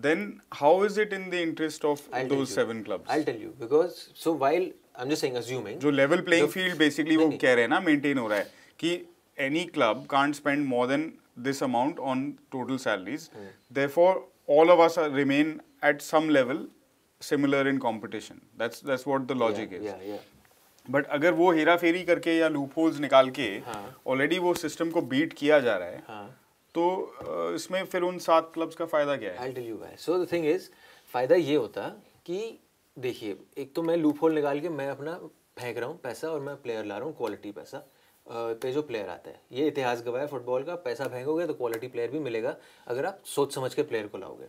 Speaker 1: Then how is it in the interest of I'll those seven clubs? I'll tell you because so while
Speaker 2: I'm just saying assuming. जो level playing field
Speaker 1: basically वो कह रहे हैं ना maintain हो रहा है कि any club can't spend more than this amount on total salaries. Therefore, all of us are, remain at some level similar in competition. That's that's what the logic yeah, is. Yeah, yeah. But अगर वो हेरा फेरी करके या loop holes निकाल के already हाँ. वो system को beat किया जा रहा है हाँ. तो इसमें फिर उन सात क्लब्स का फायदा क्या है
Speaker 2: सो द थिंग इज फायदा ये होता कि देखिए एक तो मैं लूप होल निकाल के मैं अपना फेंक रहा हूँ पैसा और मैं प्लेयर ला रहा हूँ क्वालिटी पैसा पे जो प्लेयर आता है ये इतिहास गवाया फुटबॉल का पैसा फेंकोगे तो क्वालिटी प्लेयर भी मिलेगा अगर आप सोच समझ के प्लेयर को लाओगे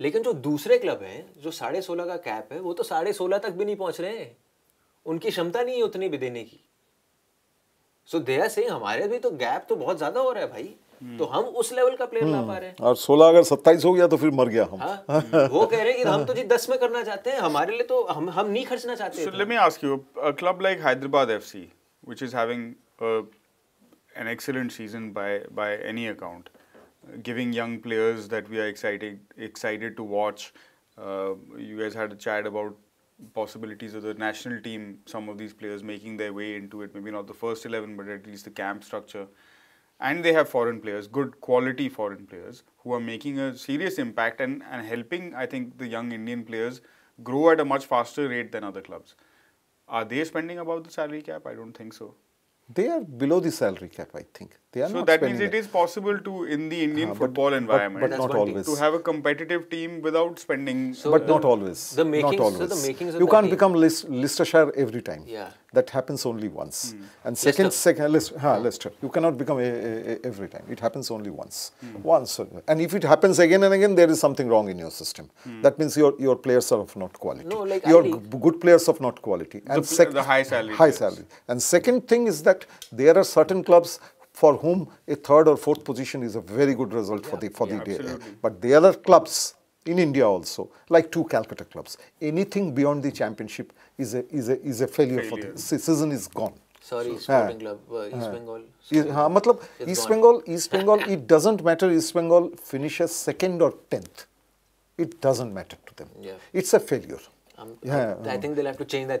Speaker 2: लेकिन जो दूसरे क्लब हैं जो साढ़े सोलह का कैप है वो तो साढ़े सोलह तक भी नहीं पहुंच रहे हैं उनकी क्षमता नहीं है उतनी भी देने की सो so, दया से हमारे भी तो गैप तो बहुत ज़्यादा हो रहा है भाई तो हम उस लेवल का प्लेयर ला पा रहे हैं
Speaker 3: और सोलह अगर सत्ताईस हो गया तो फिर मर
Speaker 1: गया हम
Speaker 2: हाँ? वो कह रहे हैं कि हम तो जी दस में करना चाहते हैं हमारे लिए तो हम हम नहीं खर्चना चाहते so, let
Speaker 1: me ask you a club like Hyderabad FC which is having a, an excellent season by by any account giving young players that we are excited excited to watch uh, you guys had a chat about possibilities of the national team, some of these players making their way into it, maybe not the first 11, but at least the camp structure. and they have foreign players, good quality foreign players, who are making a serious impact and, and helping, I think, the young Indian players grow at a much faster rate than other clubs. Are they spending above the salary cap? I don't think so.
Speaker 3: They are below the salary cap, I think. They are so not that means it,
Speaker 1: it is possible to, in the Indian uh, football environment, but, but not always. to have a competitive team without spending. So, but uh, not always. The makings, not always. So the makings you can't team. become
Speaker 3: Leicester Leicestershire every time. Yeah. That happens only once. Mm. And second, Leicester. second, Leicester, huh, Leicester. You cannot become a, a, a, every time. It happens only once. Mm. Once. And if it happens again and again, there is something wrong in your system. Mm. That means your your players are of not quality. No, like your good players of not quality. And the, the high salary. High players. salary. And second thing is that there are certain clubs for whom a third or fourth position is a very good result yeah. for the for yeah, the day. But the other clubs in India also, like two Calcutta clubs, anything beyond the championship is a is a is a failure, failure. for the season is gone.
Speaker 2: Sorry, East Bengal. Uh, East Bengal.
Speaker 3: East Bengal, East Bengal, it doesn't matter. East Bengal finishes second or tenth. It doesn't matter to them. Yeah. It's a failure. Um, yeah,
Speaker 2: एक साल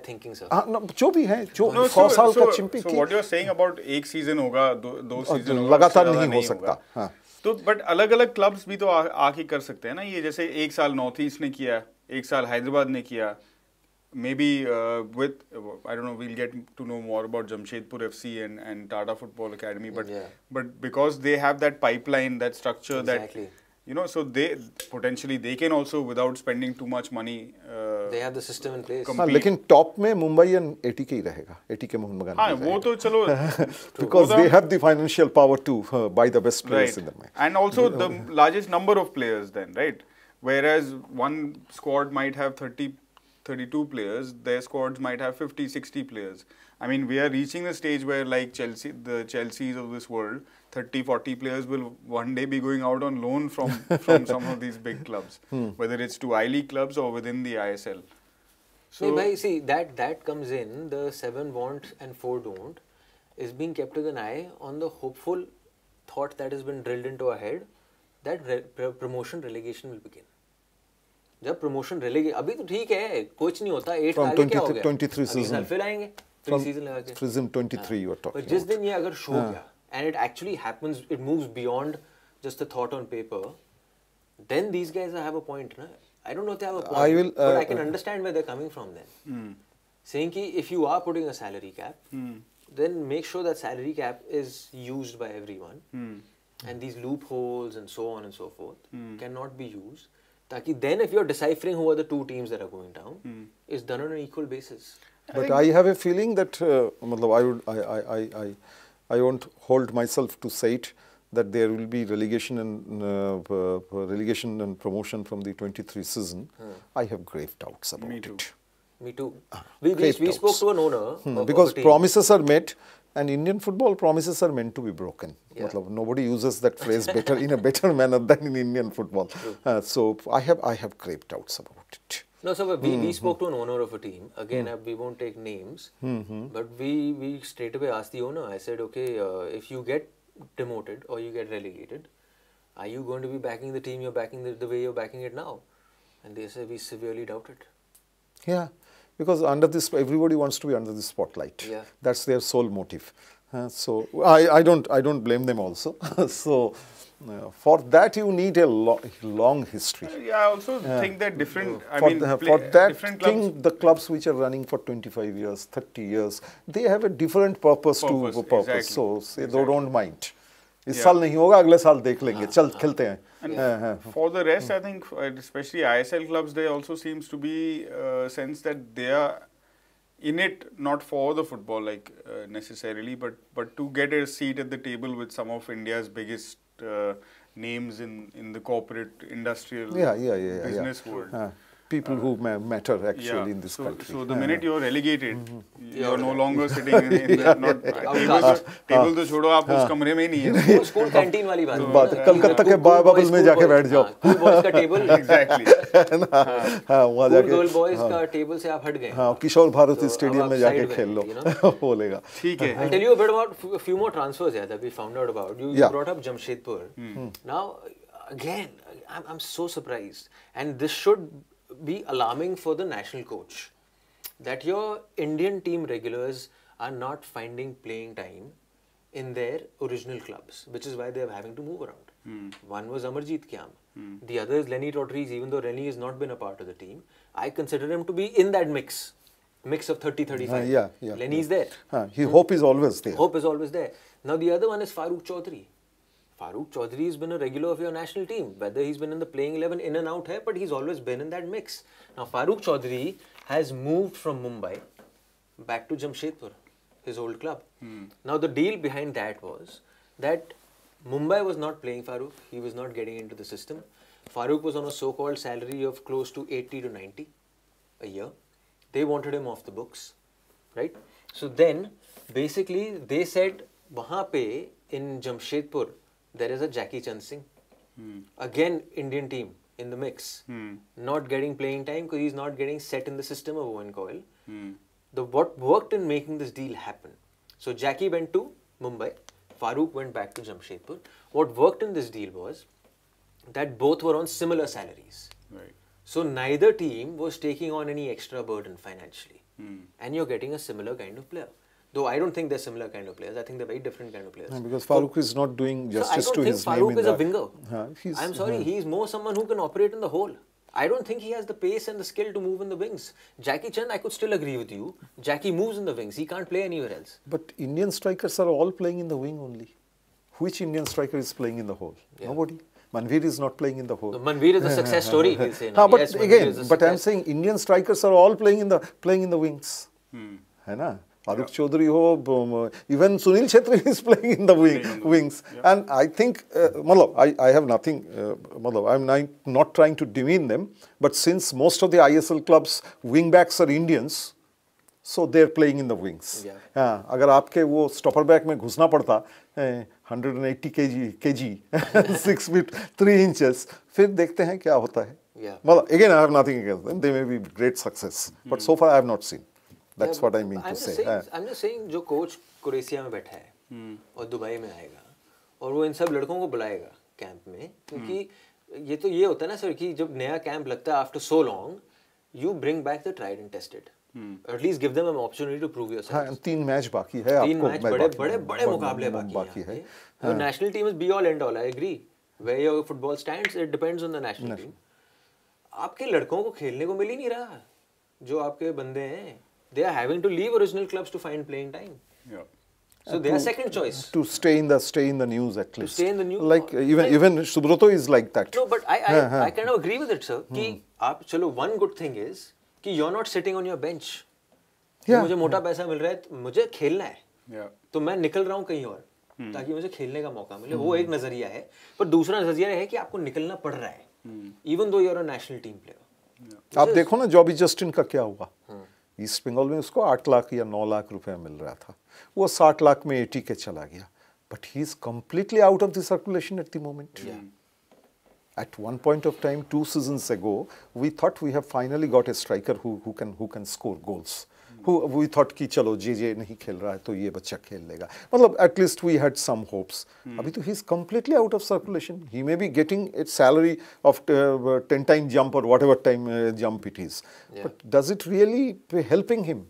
Speaker 1: north east ने किया एक साल हैदराबाद ने किया maybe with I don't know we'll get to know more about Jamshedpur F C and and Tata football academy but but because they have that pipeline that structure that you know so they potentially they can also without spending too much money uh, they have the system in place हाँ, लेकिन
Speaker 3: top में Mumbai and A T K rahega. रहेगा A T K Mohun मगान हाँ वो because they have the financial power to uh, buy the best players right. in the match
Speaker 1: and also the largest number of players then right whereas one squad might have 30 32 players their squads might have 50 60 players i mean we are reaching the stage where like chelsea the chelseas of this world 30 40 players will one day be going out on loan from from some of these big clubs hmm. whether it's to i league clubs or within the isl so hey, bhai, see
Speaker 2: that that comes in the 7 want and 4 don't is being kept with an eye on the hopeful thought that has been drilled into our head that re promotion relegation will begin जब promotion रिलेगे अभी तो ठीक है कुछ नहीं होता eight आगे क्या हो गया 23 सीजन फिर आएंगे सीजन लगा के 23 यू आर टॉकिंग जिस दिन ये अगर शो गया and it actually happens, it moves beyond just the thought on paper, then these guys have a point. Na? I don't know if they have a point, I will, uh, but I can uh, uh, understand where they're coming from then. Mm. Saying ki if you are putting a salary cap, mm. then make sure that salary cap is used by everyone. Mm. And these loopholes and so on and so forth hmm. cannot be used. Taki then if you're deciphering who are the two teams that are going down, hmm. it's done on an equal basis. But I, I have a
Speaker 3: feeling that uh, I would I, I, I, I I won't hold myself to say it that there will be relegation and uh, relegation and promotion from the 23 season. Hmm. I have grave doubts about Me too. it.
Speaker 2: Me too. Ah, we, we, we spoke to an owner. Hmm. Of, because of promises are
Speaker 3: met and Indian football promises are meant to be broken. Yeah. nobody uses that phrase better in a better manner than in Indian football. Uh, so I have I have grave doubts about it.
Speaker 2: No, so we, mm -hmm. we mm-hmm. spoke to an owner of a team. Again, mm -hmm. we won't take names, mm -hmm. but we, we straight away asked the owner, I said, okay, uh, if you get demoted or you get relegated, are you going to be backing the team you're backing the, the way you're backing it now? And they said, we severely doubt it.
Speaker 3: Yeah, because under this, everybody wants to be under the spotlight. Yeah. That's their sole motive. Uh, so I, I don't I don't blame them also. so uh, for that, you need a lo long history. Uh, yeah,
Speaker 1: I also think that different. I for mean, the, for that thing, clubs.
Speaker 3: the clubs which are running for 25 years, 30 years, they have a different purpose, purpose to purpose. Exactly. So say, exactly. they don't mind. इस साल नहीं होगा अगले साल देख लेंगे चल खेलते हैं for the rest
Speaker 1: I think specially ISL clubs they also seems to be sense that they are in it not for the football like uh, necessarily but but to get a seat at the table with some of india's biggest uh, names in in the corporate industrial yeah, yeah, yeah, business world
Speaker 3: people who matter actually yeah. in this so, country. So the
Speaker 1: minute you're relegated, mm -hmm. you're no longer sitting in, in the, not table तो छोड़ो आप उस कमरे में ही नहीं है school canteen वाली बात बात कलकत्ता के बार बबल में जाके बैठ जाओ कूल बॉयज का टेबल
Speaker 2: एग्जैक्टली
Speaker 3: हां वहां जाके कूल बॉयज का
Speaker 2: टेबल से आप हट गए हां
Speaker 3: किशोर भारती स्टेडियम में जाके खेल लो बोलेगा ठीक है I tell
Speaker 2: you a bit about few more transfers यार that we found out about you brought up Jamshedpur now again I'm, I'm so surprised and this should be alarming for the national coach that your Indian team regulars are not finding playing time in their original clubs, which is why they are having to move around. Hmm. One was Amarjit Kyam. Hmm. The other is Lenny Rodriguez, even though Lenny has not been a part of the team. I consider him to be in that mix, mix of 30 uh, 35. Uh, yeah, yeah. Lenny is there.
Speaker 3: His Hope is always there.
Speaker 2: Hope is always there. Now, the other one is Farooq Chaudhary. Farooq Chaudhary has been a regular of your national team. Whether he's been in the playing 11 in and out, here, but he's always been in that mix. Now, Farooq Chaudhary has moved from Mumbai back to Jamshedpur, his old club. Hmm. Now, the deal behind that was that Mumbai was not playing Farooq, he was not getting into the system. Farooq was on a so called salary of close to 80 to 90 a year. They wanted him off the books, right? So then, basically, they said, Wahan in Jamshedpur, there is a Jackie Chan Singh. Hmm. Again, Indian team in the mix. Hmm. Not getting playing time because he's not getting set in the system of Owen Coyle. Hmm. The what worked in making this deal happen. So Jackie went to Mumbai. Farooq went back to Jamshedpur. What worked in this deal was that both were on similar salaries. Right. So neither team was taking on any extra burden financially. Hmm. And you're getting a similar kind of player. Though I don't think they're similar kind of players. I think they're very different kind of players. Yeah, because Farooq
Speaker 3: so, is not doing justice so to his Farooq name. I don't think Farooq is a winger. I'm sorry,
Speaker 2: he's more someone who can operate in the hole. I don't think he has the pace and the skill to move in the wings. Jackie Chan, I could still agree with you. Jackie moves in the wings. He can't play anywhere else.
Speaker 3: But Indian strikers are all playing in the wing only. Which Indian striker is playing in the hole? Yeah. Nobody. Manveer is not playing in the hole. No, Manveer is a success story. How? will say. No, but yes, again, but I'm saying Indian strikers are all playing in the playing in the wings. Hmm. Hai na? Farooq yeah. Chaudhary ho, um, even Sunil Chetri is playing in the wing, in the wings. Yeah. And I think, uh, Malo, I, I have nothing, uh, Malo, I'm not, trying to demean them, but since most of the ISL clubs wing backs are Indians, so they're playing in the wings. हाँ अगर आपके वो stopper back में घुसना पड़ता hundred and eighty K G K G six feet three inches फिर देखते हैं क्या होता है मतलब again I have nothing against them they may be great success but so far I have not seen That's that's what I mean to say I
Speaker 2: I'm just saying, जो coach Croatia में बैठा है hmm. और Dubai में आएगा और वो इन सब लड़कों को बुलाएगा कैंप में hmm. क्योंकि hmm. ये तो ये होता है ना सर कि जब नया कैंप लगता है after so long you bring back the tried and tested at least give them an opportunity to prove yourself हां
Speaker 3: तीन मैच बाकी है तीन आपको मैच बड़े बड़े बड़े मुकाबले
Speaker 2: बाकी बाकी है तो national team is be all end all I agree where your football stands it depends on the national team आपके लड़कों को खेलने को मिल ही नहीं रहा जो आपके बंदे हैं they are having to leave original clubs to find playing time. Yeah. So uh, they are second choice
Speaker 3: to stay in the stay in the news at least. To stay in the news. Like uh, even like, even Subroto is like that. No, but I I, uh -huh. I
Speaker 2: kind of agree with it, sir. Hmm. कि आप चलो one good thing is कि you're not sitting on your bench. Yeah. मुझे मोटा yeah. पैसा मिल रहा है मुझे खेलना है. Yeah. तो मैं निकल रहा हूँ कहीं और hmm. ताकि मुझे खेलने का मौका मिले hmm. वो एक नजरिया है पर दूसरा नजरिया है कि आपको निकलना पड़ रहा है even though your national team player आप देखो ना
Speaker 3: जॉबी जस्टिन का क्या हुआ ईस्ट बंगाल में उसको आठ लाख या नौ लाख रुपया मिल रहा था वो साठ लाख में एटी के चला गया but he is completely out of the circulation at the moment at one point of time two seasons ago we thought we have finally got a striker who can score goals who we thought कि चलो जे जे नहीं खेल रहा है तो ये बच्चा खेल लेगा मतलब at least we had some hopes अभी तो he is completely out of circulation he may be getting it salary of ten time jump और whatever time jump it is but does it really helping him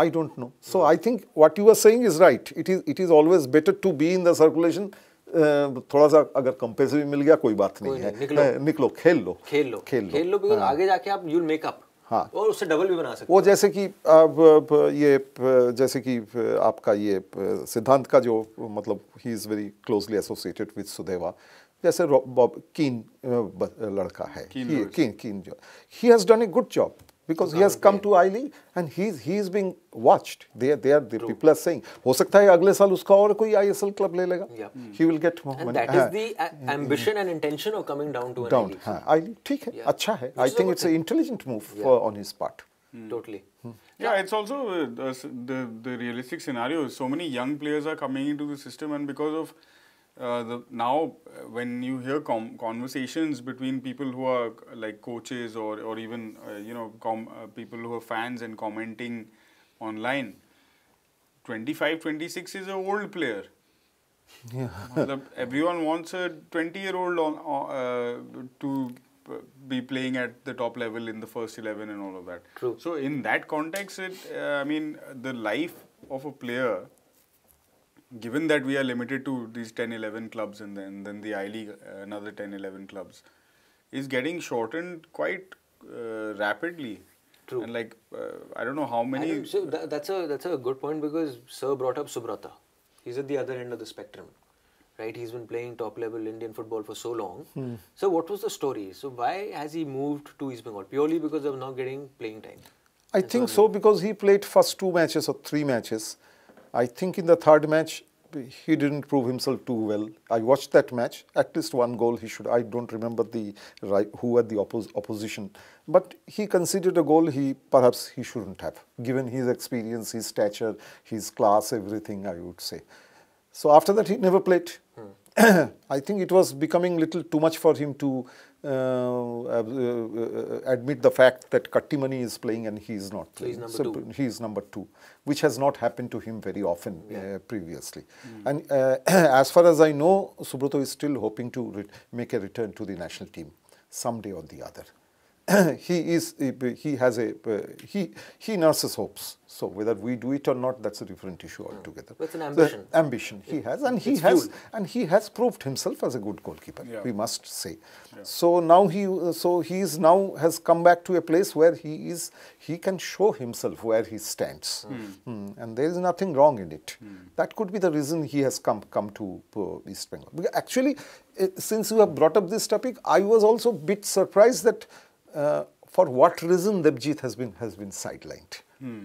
Speaker 3: I don't know. So I think what you are saying is right. It is it is always better to be in the circulation. Uh, थोड़ा सा अगर कंपेसर भी मिल गया कोई बात नहीं, कोई नहीं है निकलो, निकलो खेल लो
Speaker 2: खेल लो खेल लो खेल लो बिकॉज हाँ. आगे जाके आप यूल मेकअप हाँ और उससे डबल भी बना सकते वो जैसे
Speaker 3: कि अब ये जैसे कि आपका ये सिद्धांत का जो मतलब he is very closely associated with Sudeva जैसे कीन लड़का है कीन, कीन जो he has done a good job because he has come to I League and he's he's being watched. They they are the True. people are saying हो सकता है अगले साल ISL club ले लेगा. Yeah. Hmm. He will get more and money. That is the
Speaker 2: hmm. ambition and intention of coming down to down.
Speaker 3: I League ठीक think it's an intelligent move yeah. for, on his part.
Speaker 2: Mm. Totally. Yeah, it's also uh,
Speaker 1: the the realistic scenario. So many young players are coming into the system, and because of uh, the now uh, when you hear conversations between people who are like coaches or or even uh, you know uh, people who are fans and commenting online 25 26 is an old player
Speaker 3: yeah.
Speaker 1: everyone wants a 20 year old on, uh, to be playing at the top level in the first 11 and all of that True. so in that context it i mean the life of a player given that we are limited to these 10 11 clubs and then, then the I League, uh, another 10 11 clubs, is getting shortened
Speaker 2: quite uh, rapidly. True. And like, uh, I don't know how many. So that, that's, a, that's a good point because Sir brought up Subrata. He's at the other end of the spectrum. Right, he's been playing top level Indian football for so long. Hmm. So, what was the story? So, why has he moved to East Bengal? Purely because of not getting playing time?
Speaker 3: I think so, so because he played first two matches or three matches I think in the third match, he didn't prove himself too well. I watched that match. At least one goal he should. I don't remember the right, who were the oppos opposition, but he conceded a goal he perhaps he shouldn't have. Given his experience, his stature, his class, everything, I would say. So after that, he never played. Hmm. I think it was becoming little too much for him to uh, uh, uh, admit the fact that Kattimani is playing and he is not playing. So he's number, so two. He is number two, which has not happened to him very often yeah. previously. Mm. And as far as I know, Subroto is still hoping to make a return to the national team someday or the other. he is he has a uh, he he nurses hopes. So whether we do it or not, that's a different issue hmm. altogether. With an ambition. The ambition he has, and he has, fueled. and he has proved himself as a good goalkeeper. Yeah. We must say. Yeah. So now he, uh, so he is now has come back to a place where he is, he can show himself where he stands, mm. Mm. and there is nothing wrong in it. Mm. That could be the reason he has come come to uh, East Bengal. Because actually, uh, since you have brought up this topic, I was also a bit surprised that uh, for what reason Debjit has been has been sidelined.
Speaker 2: Hmm.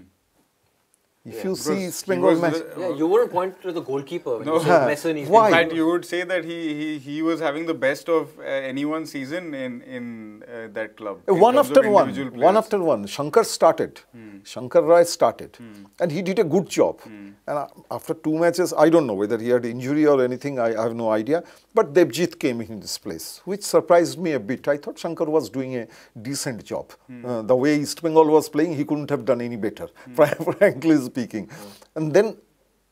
Speaker 2: If yeah, you see uh, yeah, you wouldn't point to the goalkeeper. No, you why? In fact, you would
Speaker 1: say that he, he, he was having the best of uh, any one season in in uh, that club. one after one, players. one
Speaker 3: after one. Shankar started, hmm. Shankar Rai started, hmm. and he did a good job. Hmm. And uh, after two matches, I don't know whether he had injury or anything. I, I have no idea. But Devjit came in this place, which surprised me a bit. I thought Shankar was doing a decent job. Mm. Uh, the way East Bengal was playing, he couldn't have done any better, mm. frankly speaking. Hmm. And then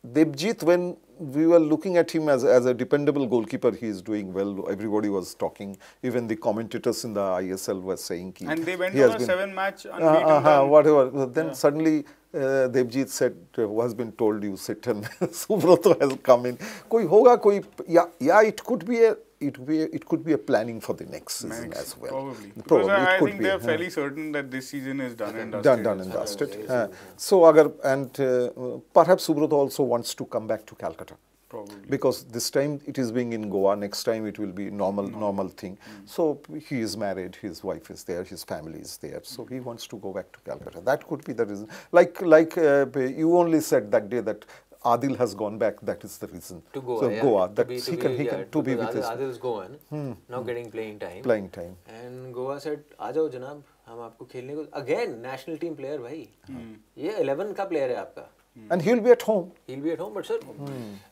Speaker 3: Debjit, when we were looking at him as, as a dependable goalkeeper, he is doing well. Everybody was talking, even the commentators in the ISL were saying. He, and they went he a been, seven match uh-huh, unbeaten. Uh, uh whatever. Then yeah. suddenly uh, Devjit said, uh, has been told you sit and has come in. Koi hoga, koi, yeah, yeah, it could be a it be it could be a planning for the next season next, as well.
Speaker 1: Probably, probably I, I think they are fairly certain that this season is done and dusted. Done, done and dusted. Uh,
Speaker 3: so, agar and uh, perhaps Subrat also wants to come back to Calcutta. Probably. Because this time it is being in Goa, next time it will be normal, normal, normal thing. Mm. So he is married, his wife is there, his family is there. So he wants to go back to Calcutta. That could be the reason. Like, like uh, you only said that day that Adil has gone back. That is the reason. To Goa. So yeah. Goa. That be, he can, be, he can, yeah, to, be with Adil, his. Adil is
Speaker 2: Goan. Hmm. Now hmm. getting playing time. Playing time. And Goa said, आ जाओ जनाब, हम आपको खेलने को. Again, national team player भाई. Hmm. ये 11 का player है आपका.
Speaker 3: And he will be at home
Speaker 2: he will be at home but sir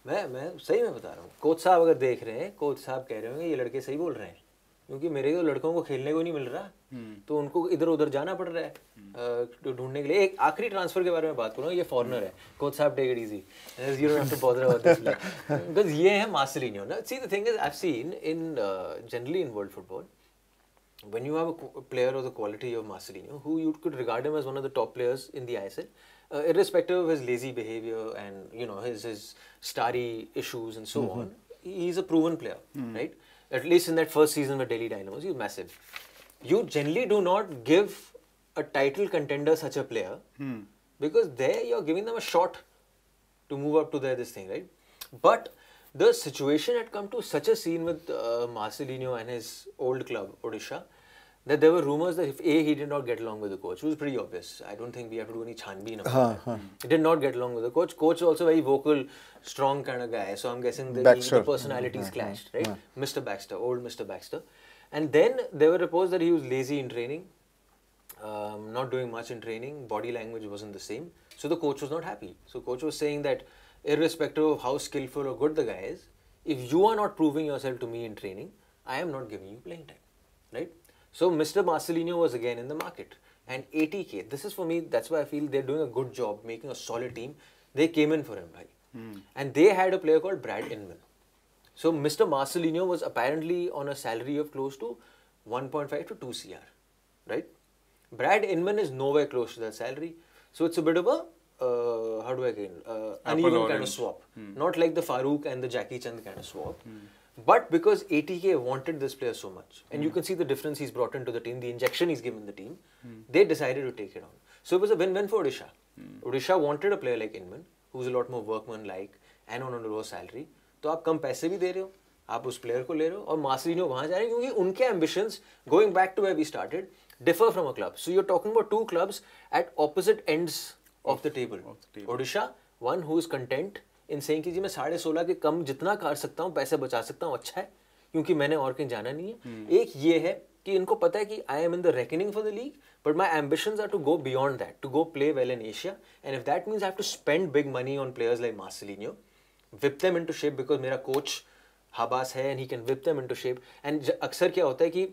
Speaker 2: मैं मैं सही में बता रहा हूँ कोच साहब अगर देख रहे हैं कोच साहब कह रहे होंगे ये लड़के सही बोल रहे हैं क्योंकि मेरे तो लड़कों को खेलने को नहीं मिल रहा हम्म। तो उनको इधर उधर जाना पड़ रहा है हम्म। ढूंढने के लिए एक आखिरी ट्रांसफर के बारे में बात करूँगा ये फॉरनर है हम्म। कोच साहब टेक इट इजी ये है मास्टरी नहीं see the in generally in world football when you have a player of the quality of mastery new who you could regard em as one of the top players in the I S L irrespective of his lazy behaviour and you know his his starry issues and so on he is a proven player right at least in that first season with Delhi Dynamos, you massive. You generally do not give a title contender such a player hmm. because there you're giving them a shot to move up to their this thing, right? But the situation had come to such a scene with uh, Marcelino and his old club, Odisha, that there were rumors that if A, he did not get along with the coach, it was pretty obvious. I don't think we have to do any chanbeen about uh, He did not get along with the coach. Coach was also very vocal, strong kind of guy. So I'm guessing the, he, the personalities mm -hmm. clashed, right? Yeah. Mr. Baxter, old Mr. Baxter. And then there were reports that he was lazy in training, um, not doing much in training, body language wasn't the same. So the coach was not happy. So coach was saying that irrespective of how skillful or good the guy is, if you are not proving yourself to me in training, I am not giving you playing time, right? So Mr. Marcelino was again in the market and 80k. This is for me, that's why I feel they're doing a good job making a solid team. They came in for him, bhai. Mm. And they had a player called Brad Inman. So Mr. Marcelino was apparently on a salary of close to 1.5 to 2 CR, right? Brad Inman is nowhere close to that salary. So it's a bit of a, uh, how do I again, uh, uneven kind of swap. Mm. Not like the Farouk and the Jackie Chan kind of swap. Mm. But because ATK wanted this player so much, and mm. you hmm. can see the difference he's brought into the team, the injection he's given the team, mm. they decided to take it on. So it was a win-win for Odisha. Mm. Odisha wanted a player like Inman, who's a lot more workman-like and on a lower salary. So you कम पैसे भी दे रहे हो आप उस player को ले रहे हो और मासरीनो वहाँ जा रहे हैं क्योंकि उनके ambitions going back to way we started differ from a club so you are talking about two clubs at opposite ends of the table Odisha one who is content in saying कि जी मैं साढ़े सोलह के कम जितना कर सकता हूँ पैसे बचा सकता हूँ अच्छा है क्योंकि मैंने और कहीं जाना नहीं है hmm. एक ये है कि इनको पता है कि I am in the reckoning for the league but my ambition are to go beyond that to go play well in Asia and if that means I to spend big money on players like Marcelinho whip them into shape because मेरा coach Habas है and he can whip them into shape and अक्सर क्या होता है कि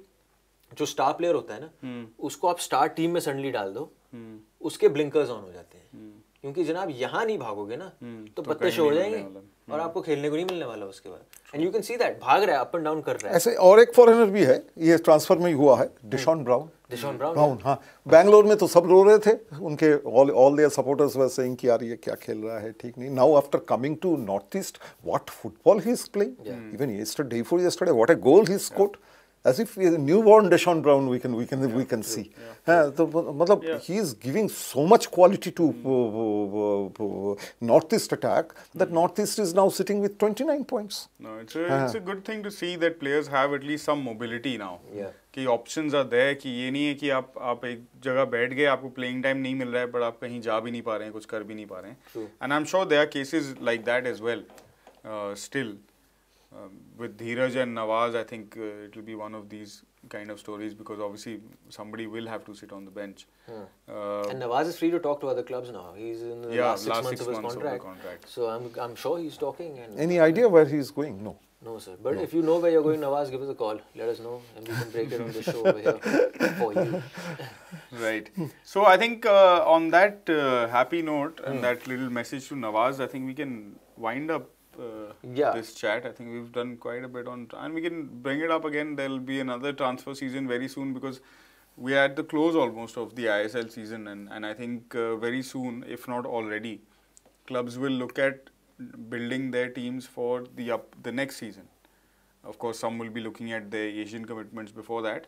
Speaker 2: जो star player होता है ना hmm. उसको आप स्टार टीम में सडनली डाल दो hmm. उसके ब्लिंकर्स ऑन हो जाते हैं क्योंकि जनाब यहाँ नहीं भागोगे ना हम्म, तो, पत्ते शो हो जाएंगे और हम्म। आपको खेलने को नहीं मिलने वाला उसके बाद and you can see that भाग रहा है अप एंड डाउन कर रहा है ऐसे
Speaker 3: और एक फॉरेनर भी है ये ट्रांसफर में ही हुआ है Deshorn Brown
Speaker 2: Deshorn Brown Brown
Speaker 3: हाँ बैंगलोर में तो सब रो रहे थे उनके all all their supporters were saying कि यार ये क्या खेल रहा है ठीक नहीं now after coming to North East what football he is playing even yesterday for yesterday what a goal he scored as if newborn Deshaun Brown we can we can yeah, we can true. see. Yeah. Uh, so, yeah. he is giving so much quality to mm. uh, uh, Northeast attack that mm. Northeast is now sitting with 29 points. No,
Speaker 1: it's a, it's a good thing to see that players have at least some mobility now. Yeah. कि options are there कि ये नहीं है कि आप आप एक जगह बैठ गए आपको प्लेइंग टाइम नहीं मिल रहा है बट आप कहीं जा भी नहीं पा रहे हैं कुछ कर भी नहीं पा रहे हैं and I am sure they cases like that as well still um, with Dheeraj and Nawaz, I think uh, it will be one of these kind of stories because obviously somebody
Speaker 2: will have to sit on the bench. Hmm. Uh, and Nawaz is free to talk to other clubs now. He's in the yeah, last six last months, six of, his months contract, of contract. So I'm, I'm sure he's talking. Any
Speaker 3: idea where he's going? No.
Speaker 2: No, sir. But no. if you know where you're going, Nawaz, give us a call. Let us know, and we can break it on the show over here for you.
Speaker 1: right. So I think uh, on that uh, happy note and hmm. that little message to Nawaz, I think we can wind up uh, yeah. this chat. I think we've done quite a bit on, and we can bring it up again. There'll be another transfer season very soon because we are at the close almost of the ISL season, and and I think uh, very soon, if not already, clubs will look at building their teams for the up the next season. Of course, some will be looking at their Asian commitments before that,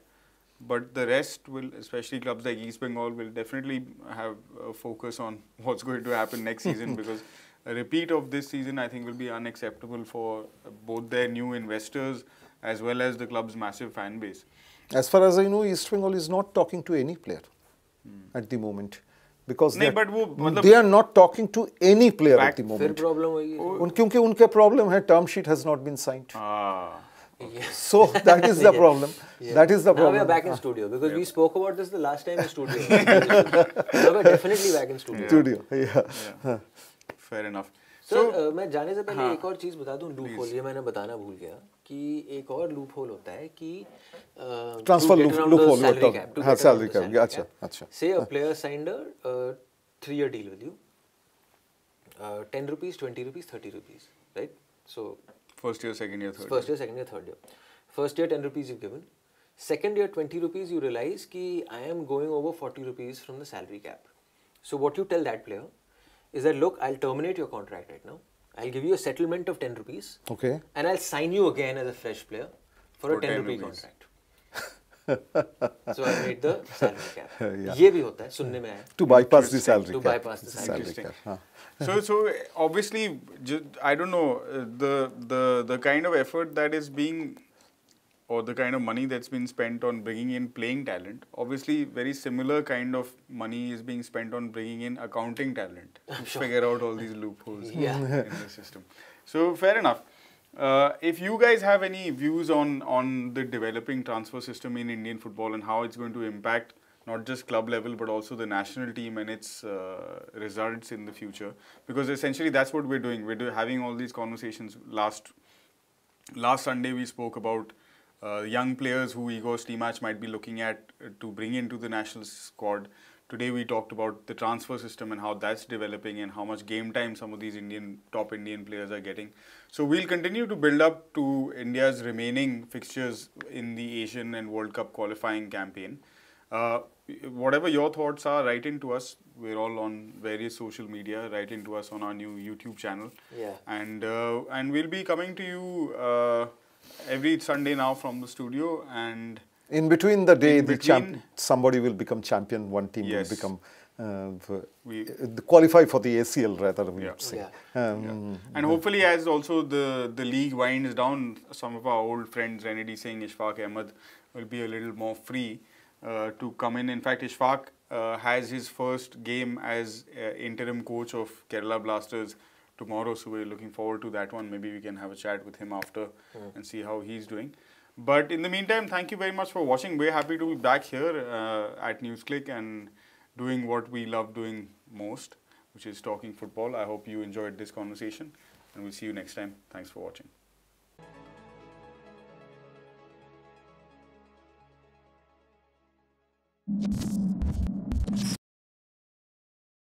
Speaker 1: but the rest will, especially clubs like East Bengal, will definitely have a focus on what's going to happen next season because a repeat of this season, I think, will be unacceptable for both their new investors as well as the club's massive fan base.
Speaker 3: As far as I know, East Bengal is not talking to any player hmm. at the moment. Because they are not talking to any player at Because moment
Speaker 2: problem
Speaker 3: क्योंकि उनके term sheet has not been signed.
Speaker 2: Ah, signed so that is the problem. Yeah. That is the problem. Now we are back in studio because yeah. we spoke about this the last time in studio. now we are definitely back in studio. Studio, yeah. yeah. Fair enough sir मैं जाने से पहले हाँ, एक और चीज़ बता दूं loop hole ये मैंने बताना भूल गया कि एक और लूप होल होता है कि transfer loop loop hole salary cap
Speaker 1: अच्छा अच्छा से a
Speaker 2: player signed a 3 year deal with you ten rupees twenty rupees thirty rupees right so
Speaker 1: first year second year third first year
Speaker 2: second year third year first year ten rupees you given second year twenty rupees you realise की I am going over forty rupees from the salary cap so what you tell that player is that look, I'll terminate your contract right now. I'll give you a settlement of 10 rupees. Okay. And I'll sign you again as a fresh player for, for a 10, 10 rupee rupees. contract. so I made the salary cap. yeah. This भी होता To bypass the salary to cap. To bypass the salary, cap.
Speaker 1: so so obviously I don't know uh, the the the kind of effort that is being or the kind of money that's been spent on bringing in playing talent, obviously very similar kind of money is being spent on bringing in accounting talent I'm to sure. figure out all these loopholes yeah. in the system. So fair enough. Uh, if you guys have any views on on the developing transfer system in Indian football and how it's going to impact not just club level but also the national team and its uh, results in the future, because essentially that's what we're doing. We're do having all these conversations. Last last Sunday we spoke about uh, young players who Igor match might be looking at uh, to bring into the national squad. Today we talked about the transfer system and how that's developing and how much game time some of these Indian top Indian players are getting. So we'll continue to build up to India's remaining fixtures in the Asian and World Cup qualifying campaign. Uh, whatever your thoughts are, write into us. We're all on various social media. Write into us on our new YouTube channel. Yeah. And uh, and we'll be coming to you. Uh, every Sunday now from the studio and
Speaker 3: in between the day, the somebody will become champion. One team yes. will become uh, we, uh, qualify for the ACL rather we yeah. say. Yeah. Um, yeah. And hopefully
Speaker 1: as also the, the league winds down, some of our old friends Renedy Singh, Ishfaq Ahmed will be a little more free uh, to come in. In fact, Ishfaq uh, has his first game as uh, interim coach of Kerala Blasters tomorrow. So we're looking forward to that one. Maybe we can have a chat with him after mm. and see how he's doing. But in the meantime, thank you very much for watching. We're happy to be back here uh, at NewsClick and doing what we love doing most, which is talking football. I hope you enjoyed this conversation and we'll see you next time. Thanks for watching. you